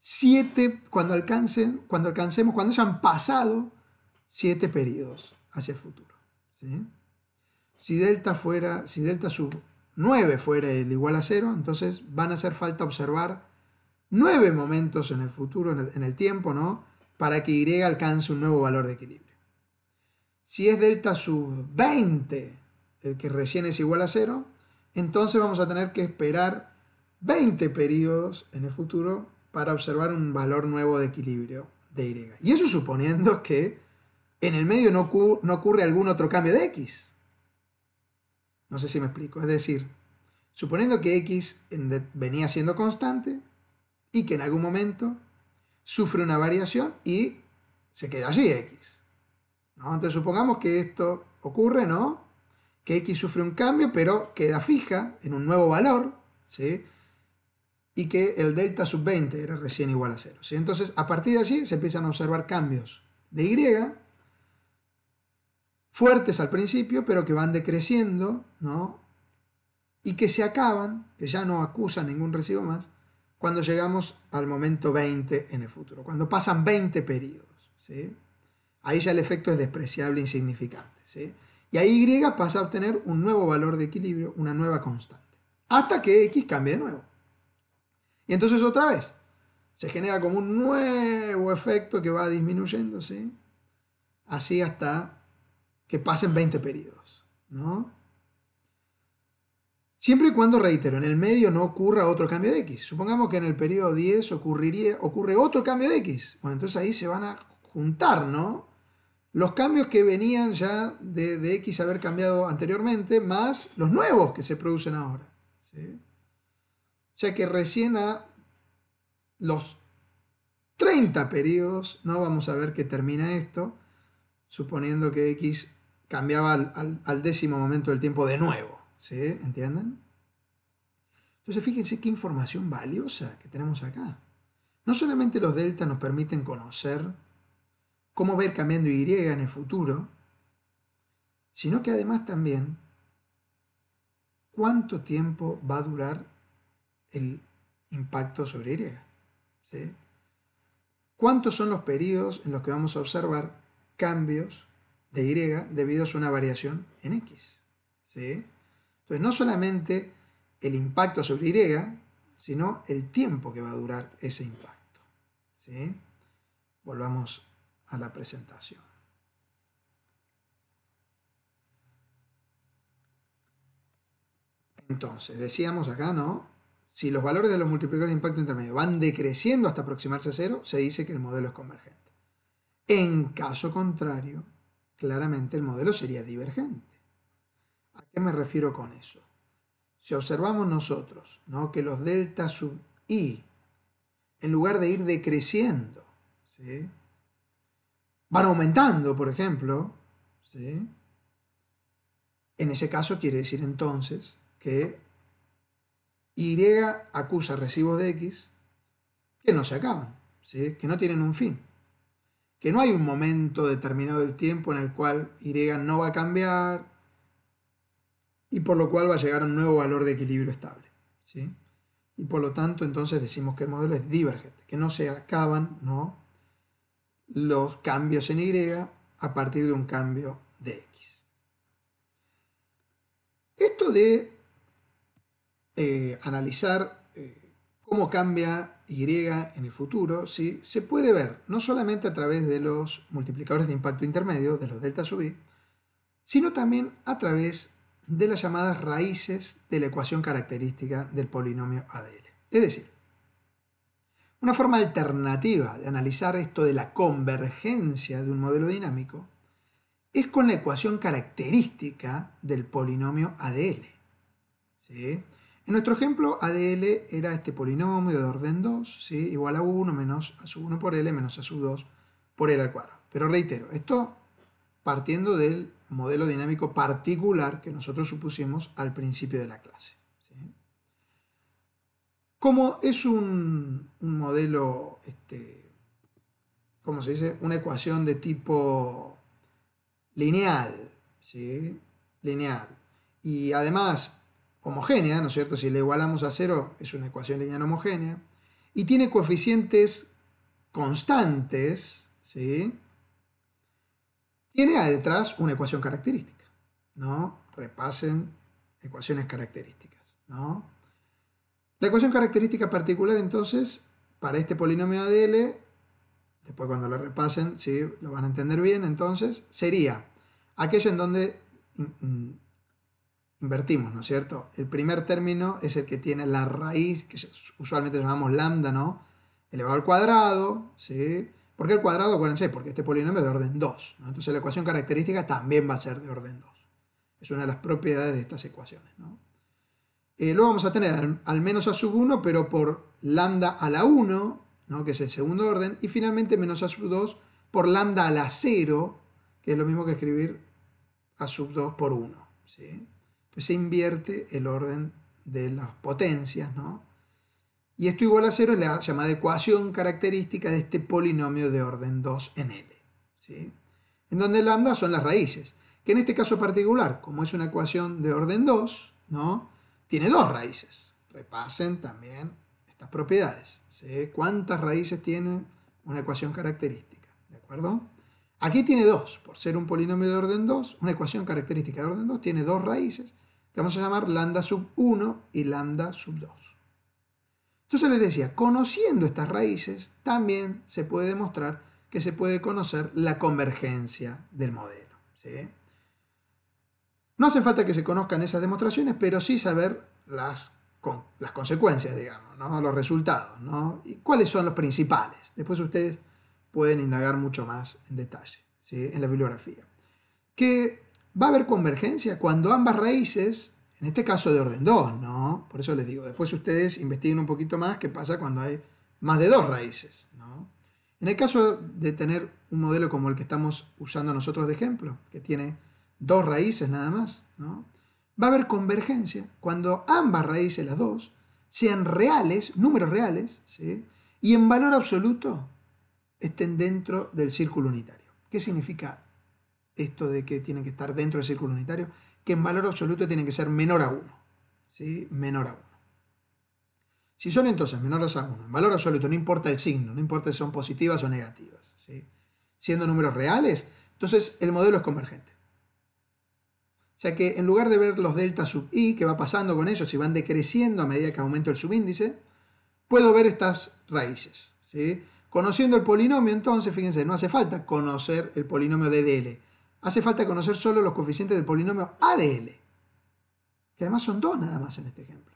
7 cuando, alcancen, cuando alcancemos, cuando pasado siete periodos hacia el futuro. Si delta fuera, si delta sub 9 fuera el igual a 0, entonces van a hacer falta observar 9 momentos en el futuro, en el, tiempo, ¿no? Para que Y alcance un nuevo valor de equilibrio. Si es delta sub 20, el que recién es igual a 0, entonces vamos a tener que esperar 20 periodos en el futuro para observar un valor nuevo de equilibrio de Y. Y eso suponiendo que en el medio no, no ocurre algún otro cambio de X. No sé si me explico. Es decir, suponiendo que X venía siendo constante y que en algún momento sufre una variación y se queda allí X. Entonces supongamos que esto ocurre, ¿no? Que X sufre un cambio, pero queda fija en un nuevo valor, ¿sí? Y que el delta sub 20 era recién igual a 0. ¿sí? Entonces, a partir de allí se empiezan a observar cambios de Y fuertes al principio, pero que van decreciendo, ¿no? Y que se acaban, que ya no acusan ningún recibo más, cuando llegamos al momento 20 en el futuro, cuando pasan 20 periodos, ¿sí? Ahí ya el efecto es despreciable, insignificante, ¿sí? Y ahí Y pasa a obtener un nuevo valor de equilibrio, una nueva constante, hasta que X cambie de nuevo. Y entonces otra vez, se genera como un nuevo efecto que va disminuyendo, Así hasta que pasen 20 periodos, ¿no? Siempre y cuando, reitero, en el medio no ocurra otro cambio de X. Supongamos que en el periodo 10 ocurriría, ocurre otro cambio de X. Bueno, entonces ahí se van a juntar, ¿no? Los cambios que venían ya de, X haber cambiado anteriormente, más los nuevos que se producen ahora. Ya que recién a los 30 periodos, no vamos a ver que termina esto, suponiendo que X cambiaba al, décimo momento del tiempo de nuevo. ¿Sí? ¿Entienden? Entonces fíjense qué información valiosa que tenemos acá. No solamente los deltas nos permiten conocer cómo ver cambiando Y en el futuro, sino que además también cuánto tiempo va a durar el impacto sobre Y. ¿Sí? ¿Cuántos son los periodos en los que vamos a observar cambios de Y debido a una variación en X. ¿sí? Entonces, no solamente el impacto sobre Y, sino el tiempo que va a durar ese impacto. Volvamos a la presentación. Entonces, decíamos acá, ¿no? Si los valores de los multiplicadores de impacto intermedio van decreciendo hasta aproximarse a cero, se dice que el modelo es convergente. En caso contrario, claramente el modelo sería divergente. ¿A qué me refiero con eso? Si observamos nosotros ¿no? que los delta sub i, en lugar de ir decreciendo, van aumentando, por ejemplo, en ese caso quiere decir entonces que y acusa recibo de x que no se acaban, ¿sí? que no tienen un fin que no hay un momento determinado del tiempo en el cual Y no va a cambiar y por lo cual va a llegar a un nuevo valor de equilibrio estable. ¿sí? Y por lo tanto, entonces decimos que el modelo es divergente, que no se acaban ¿no? los cambios en Y a partir de un cambio de X. Esto de eh, analizar eh, cómo cambia y en el futuro, se puede ver no solamente a través de los multiplicadores de impacto intermedio, de los delta sub i, sino también a través de las llamadas raíces de la ecuación característica del polinomio ADL. Es decir, una forma alternativa de analizar esto de la convergencia de un modelo dinámico es con la ecuación característica del polinomio ADL. ¿sí? En nuestro ejemplo, ADL era este polinomio de orden 2, igual a 1 menos a sub 1 por L menos a sub 2 por L al cuadrado. Pero reitero, esto partiendo del modelo dinámico particular que nosotros supusimos al principio de la clase. Como es un, modelo, este, ¿cómo se dice? Una ecuación de tipo lineal, ¿sí? Lineal. Y además homogénea, ¿no es cierto? Si le igualamos a cero es una ecuación lineal homogénea, y tiene coeficientes constantes, ¿sí? Tiene detrás una ecuación característica, ¿no? Repasen ecuaciones características, ¿no? La ecuación característica particular, entonces, para este polinomio ADL, después cuando lo repasen, ¿sí? Lo van a entender bien, entonces, sería aquella en donde invertimos, ¿no es cierto? El primer término es el que tiene la raíz, que usualmente llamamos lambda, ¿no? Elevado al cuadrado, ¿sí? ¿Por qué el cuadrado? Acuérdense, porque este polinomio es de orden 2. ¿no? Entonces la ecuación característica también va a ser de orden 2. Es una de las propiedades de estas ecuaciones, ¿no? Eh, luego vamos a tener al, al, menos a sub 1, pero por lambda a la 1, ¿no? que es el segundo orden, y finalmente menos a sub 2 por lambda a la 0, que es lo mismo que escribir a sub 2 por 1. ¿sí? Pues, se invierte el orden de las potencias, ¿no? Y esto igual a cero es la llamada ecuación característica de este polinomio de orden 2 en L, ¿sí? En donde lambda son las raíces, que en este caso particular, como es una ecuación de orden 2, ¿no? Tiene dos raíces. Repasen también estas propiedades. ¿Cuántas raíces tiene una ecuación característica? ¿De acuerdo? Aquí tiene dos, por ser un polinomio de orden 2, una ecuación característica de orden 2 tiene dos raíces que vamos a llamar lambda sub 1 y lambda sub 2. Entonces les decía, conociendo estas raíces, también se puede demostrar que se puede conocer la convergencia del modelo. No hace falta que se conozcan esas demostraciones, pero sí saber las, las consecuencias, digamos, ¿no? los resultados, ¿no? y cuáles son los principales. Después ustedes pueden indagar mucho más en detalle en la bibliografía. Que va a haber convergencia cuando ambas raíces, en este caso de orden 2, ¿no? Por eso les digo, después ustedes investiguen un poquito más qué pasa cuando hay más de dos raíces, ¿no? En el caso de tener un modelo como el que estamos usando nosotros de ejemplo, que tiene dos raíces nada más, ¿no? Va a haber convergencia cuando ambas raíces, las dos, sean reales, números reales, ¿sí? y en valor absoluto estén dentro del círculo unitario. ¿Qué significa esto de que tienen que estar dentro del círculo unitario, que en valor absoluto tienen que ser menor a 1. ¿sí? Menor a 1. Si son entonces menores a 1, en valor absoluto, no importa el signo, no importa si son positivas o negativas, siendo números reales, entonces el modelo es convergente. O sea que en lugar de ver los delta sub i que va pasando con ellos y van decreciendo a medida que aumento el subíndice, puedo ver estas raíces. ¿sí? Conociendo el polinomio, entonces, fíjense, no hace falta conocer el polinomio de DL. Hace falta conocer solo los coeficientes del polinomio ADL, que además son dos nada más en este ejemplo.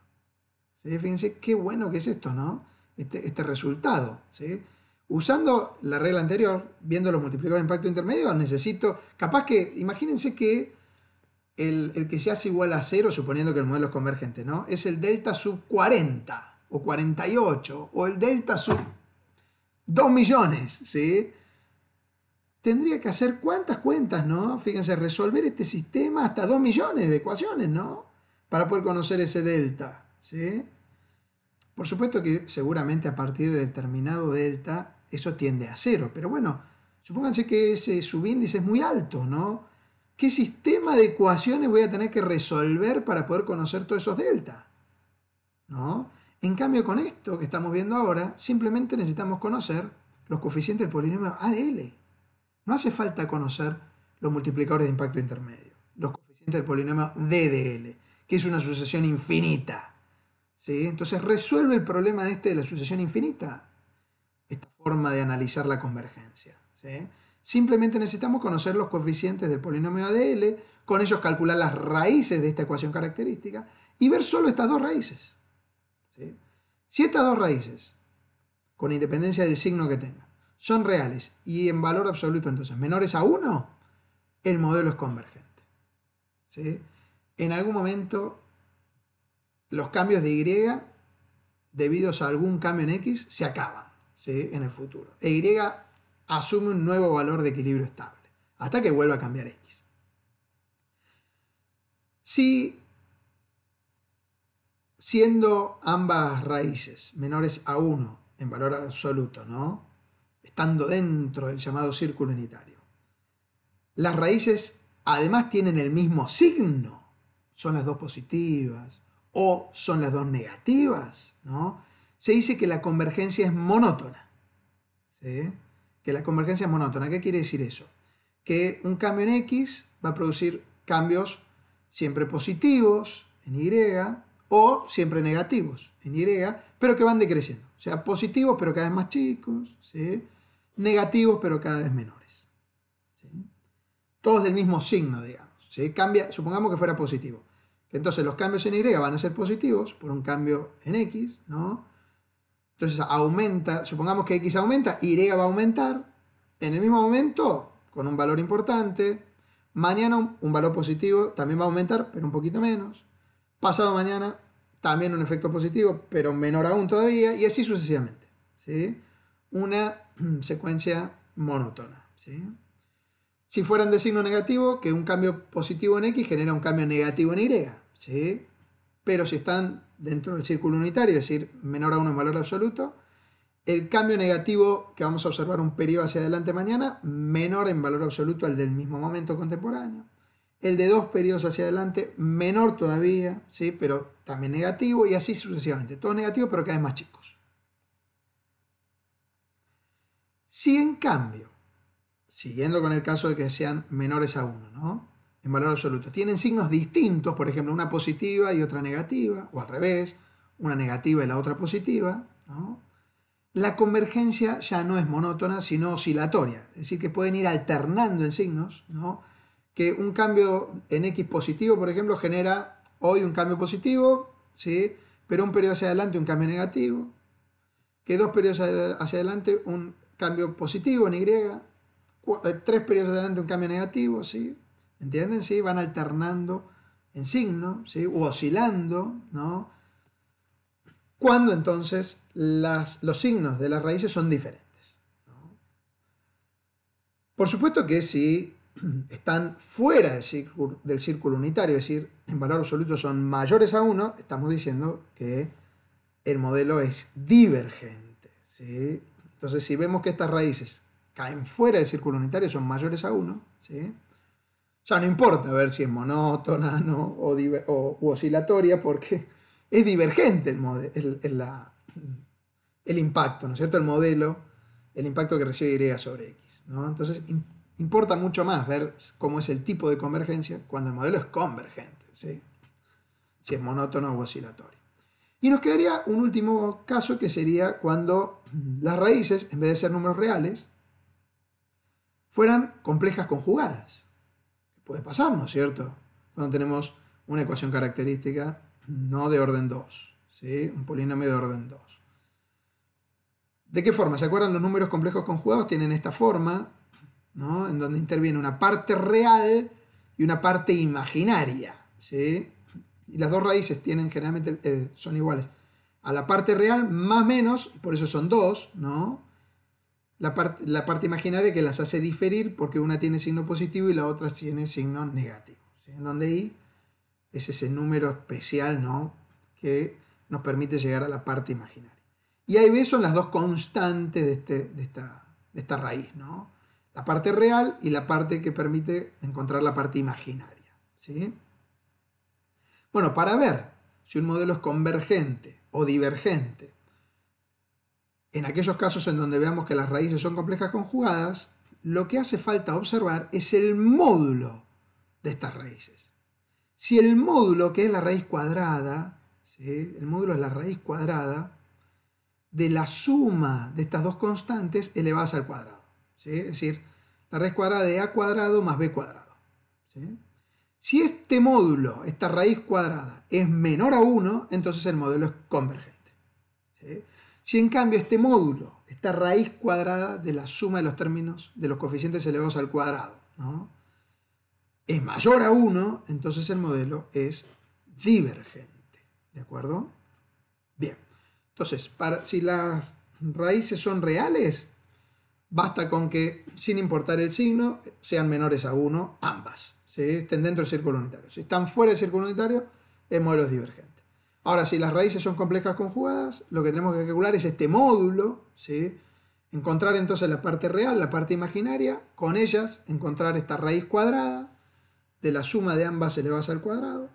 Fíjense qué bueno que es esto, ¿no? Este, este resultado. ¿sí? Usando la regla anterior, viendo los multiplicadores de impacto intermedio, necesito, capaz que, imagínense que el, el, que se hace igual a cero, suponiendo que el modelo es convergente, ¿no? Es el delta sub 40 o 48 o el delta sub 2 millones, ¿sí? tendría que hacer cuántas cuentas, ¿no? Fíjense, resolver este sistema hasta 2 millones de ecuaciones, ¿no? Para poder conocer ese delta, ¿sí? Por supuesto que seguramente a partir de determinado delta eso tiende a cero, pero bueno, supónganse que ese subíndice es muy alto, ¿no? ¿Qué sistema de ecuaciones voy a tener que resolver para poder conocer todos esos delta? ¿No? En cambio, con esto que estamos viendo ahora, simplemente necesitamos conocer los coeficientes del polinomio ADL. No hace falta conocer los multiplicadores de impacto intermedio, los coeficientes del polinomio DDL, que es una sucesión infinita. ¿sí? Entonces resuelve el problema de este de la sucesión infinita, esta forma de analizar la convergencia. Simplemente necesitamos conocer los coeficientes del polinomio ADL, con ellos calcular las raíces de esta ecuación característica y ver solo estas dos raíces. ¿sí? Si estas dos raíces, con independencia del signo que tenga son reales y en valor absoluto entonces menores a 1, el modelo es convergente. En algún momento los cambios de Y debidos a algún cambio en X se acaban en el futuro. E y asume un nuevo valor de equilibrio estable hasta que vuelva a cambiar X. Si siendo ambas raíces menores a 1 en valor absoluto, ¿no? estando dentro del llamado círculo unitario. Las raíces además tienen el mismo signo, son las dos positivas o son las dos negativas, ¿no? Se dice que la convergencia es monótona. ¿sí? Que la convergencia es monótona. ¿Qué quiere decir eso? Que un cambio en X va a producir cambios siempre positivos en Y o siempre negativos en Y, pero que van decreciendo. O sea, positivos pero cada vez más chicos, ¿sí? negativos, pero cada vez menores. Todos del mismo signo, digamos. si Cambia, supongamos que fuera positivo. Entonces los cambios en Y van a ser positivos por un cambio en X, ¿no? Entonces aumenta, supongamos que X aumenta, Y va a aumentar en el mismo momento con un valor importante. Mañana un valor positivo también va a aumentar, pero un poquito menos. Pasado mañana también un efecto positivo, pero menor aún todavía, y así sucesivamente. ¿sí? Una secuencia monótona. Si fueran de signo negativo, que un cambio positivo en X genera un cambio negativo en Y. Pero si están dentro del círculo unitario, es decir, menor a 1 en valor absoluto, el cambio negativo que vamos a observar un periodo hacia adelante mañana, menor en valor absoluto al del mismo momento contemporáneo. El de dos periodos hacia adelante, menor todavía, ¿sí? pero también negativo, y así sucesivamente. Todo negativo, pero cada vez más chico. Si en cambio, siguiendo con el caso de que sean menores a 1, ¿no? en valor absoluto, tienen signos distintos, por ejemplo, una positiva y otra negativa, o al revés, una negativa y la otra positiva, la convergencia ya no es monótona, sino oscilatoria, es decir, que pueden ir alternando en signos, que un cambio en X positivo, por ejemplo, genera hoy un cambio positivo, ¿sí? pero un periodo hacia adelante un cambio negativo, que dos periodos hacia adelante un cambio positivo en Y, eh, tres periodos adelante un cambio negativo, ¿sí? ¿Entienden? ¿Sí? Van alternando en signo, ¿sí? O oscilando, ¿no? Cuando entonces las, los signos de las raíces son diferentes. Por supuesto que si están fuera del círculo, del círculo unitario, es decir, en valor absoluto son mayores a 1, estamos diciendo que el modelo es divergente. ¿sí? Entonces, si vemos que estas raíces caen fuera del círculo unitario, son mayores a 1, ya no importa ver si es monótona o, oscilatoria, porque es divergente el, el, impacto, ¿no es cierto? El modelo, el impacto que recibe Y sobre X. Entonces, importa mucho más ver cómo es el tipo de convergencia cuando el modelo es convergente, si es monótono o oscilatorio. Y nos quedaría un último caso que sería cuando las raíces, en vez de ser números reales, fueran complejas conjugadas. Puede pasar, ¿no es cierto? Cuando tenemos una ecuación característica no de orden 2, ¿sí? un polinomio de orden 2. ¿De qué forma? ¿Se acuerdan? Los números complejos conjugados tienen esta forma, ¿no? En donde interviene una parte real y una parte imaginaria, ¿sí? y las dos raíces tienen generalmente eh, son iguales a la parte real más menos, por eso son dos, ¿no? La, parte la parte imaginaria que las hace diferir porque una tiene signo positivo y la otra tiene signo negativo. En donde i es ese número especial, ¿no? Que nos permite llegar a la parte imaginaria. Y ahí y son las dos constantes de, este, de, esta, de esta raíz, ¿no? La parte real y la parte que permite encontrar la parte imaginaria, ¿sí? Bueno, para ver si un modelo es convergente o divergente, en aquellos casos en donde veamos que las raíces son complejas conjugadas, lo que hace falta observar es el módulo de estas raíces. Si el módulo, que es la raíz cuadrada, el módulo es la raíz cuadrada, de la suma de estas dos constantes elevadas al cuadrado. Es decir, la raíz cuadrada de a cuadrado más b cuadrado. ¿sí? Si este módulo, esta raíz cuadrada, es menor a 1, entonces el modelo es convergente. Si en cambio este módulo, esta raíz cuadrada de la suma de los términos de los coeficientes elevados al cuadrado, es mayor a 1, entonces el modelo es divergente. ¿De acuerdo? Bien. Entonces, si las raíces son reales, basta con que, sin importar el signo, sean menores a 1 ambas estén dentro del círculo unitario. Si están fuera del círculo unitario, el modelo es divergente. Ahora, si las raíces son complejas conjugadas, lo que tenemos que calcular es este módulo, encontrar entonces la parte real, la parte imaginaria, con ellas encontrar esta raíz cuadrada, de la suma de ambas elevadas al cuadrado,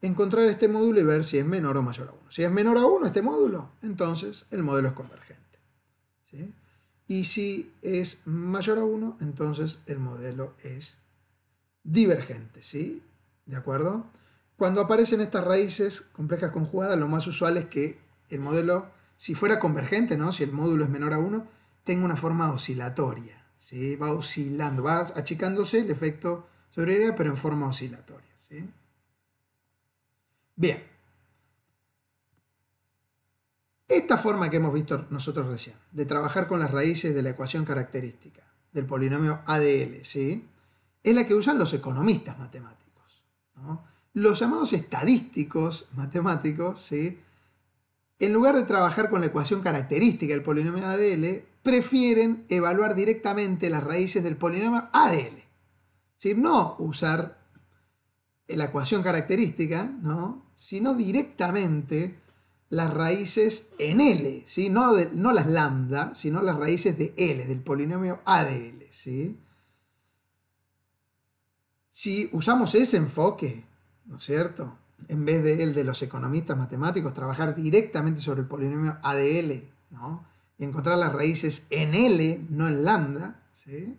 encontrar este módulo y ver si es menor o mayor a 1. Si es menor a 1 este módulo, entonces el modelo es convergente. Y si es mayor a 1, entonces el modelo es divergentes, ¿sí? ¿De acuerdo? Cuando aparecen estas raíces complejas conjugadas, lo más usual es que el modelo, si fuera convergente, ¿no? Si el módulo es menor a 1, tenga una forma oscilatoria, ¿sí? Va oscilando, va achicándose el efecto sobre área, pero en forma oscilatoria, ¿sí? Bien. Esta forma que hemos visto nosotros recién, de trabajar con las raíces de la ecuación característica del polinomio ADL, ¿sí? es la que usan los economistas matemáticos. Los llamados estadísticos matemáticos, ¿sí? en lugar de trabajar con la ecuación característica del polinomio ADL, prefieren evaluar directamente las raíces del polinomio ADL. ¿sí? No usar la ecuación característica, ¿no? sino directamente las raíces en L, ¿sí? no, las lambda, sino las raíces de L, del polinomio ADL. ¿sí? Si usamos ese enfoque, ¿no es cierto? En vez de el de los economistas matemáticos, trabajar directamente sobre el polinomio ADL, ¿no? Y encontrar las raíces en L, no en lambda, ¿sí?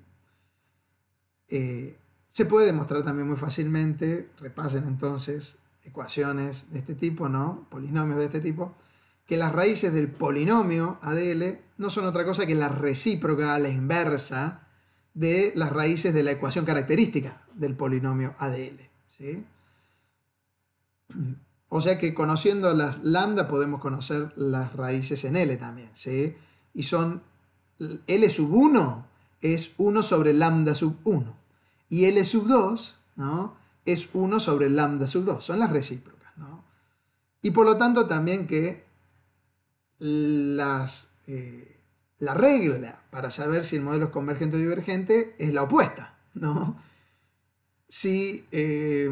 Eh, se puede demostrar también muy fácilmente, repasen entonces ecuaciones de este tipo, ¿no? Polinomios de este tipo, que las raíces del polinomio ADL no son otra cosa que la recíproca, la inversa de las raíces de la ecuación característica del polinomio ADL. O sea que conociendo las lambda podemos conocer las raíces en L también. Y son L sub 1 es 1 sobre lambda sub 1. Y L sub 2 ¿no? es 1 sobre lambda sub 2. Son las recíprocas. ¿no? Y por lo tanto también que las... Eh, la regla para saber si el modelo es convergente o divergente es la opuesta, ¿no? Si eh,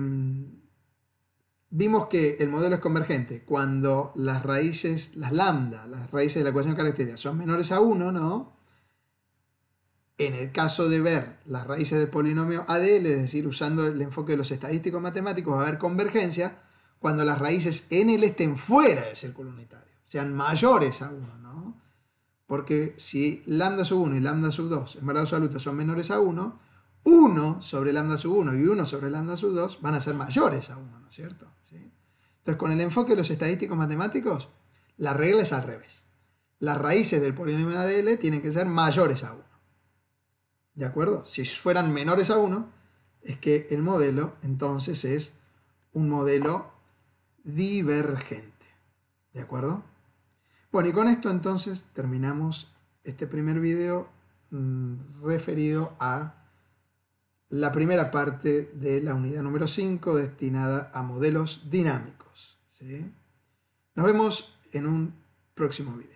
vimos que el modelo es convergente cuando las raíces, las lambda, las raíces de la ecuación característica son menores a 1, ¿no? En el caso de ver las raíces del polinomio ADL, es decir, usando el enfoque de los estadísticos matemáticos, va a haber convergencia cuando las raíces en estén fuera del círculo unitario, sean mayores a 1, ¿no? Porque si lambda sub 1 y lambda sub 2 en verdad, absoluto son menores a 1, 1 sobre lambda sub 1 y 1 sobre lambda sub 2 van a ser mayores a 1, ¿no es cierto? Entonces, con el enfoque de los estadísticos matemáticos, la regla es al revés. Las raíces del polinomio de ADL tienen que ser mayores a 1. ¿De acuerdo? Si fueran menores a 1, es que el modelo entonces es un modelo divergente. ¿De acuerdo? Bueno, y con esto entonces terminamos este primer video mm, referido a la primera parte de la unidad número 5 destinada a modelos dinámicos. Nos vemos en un próximo video.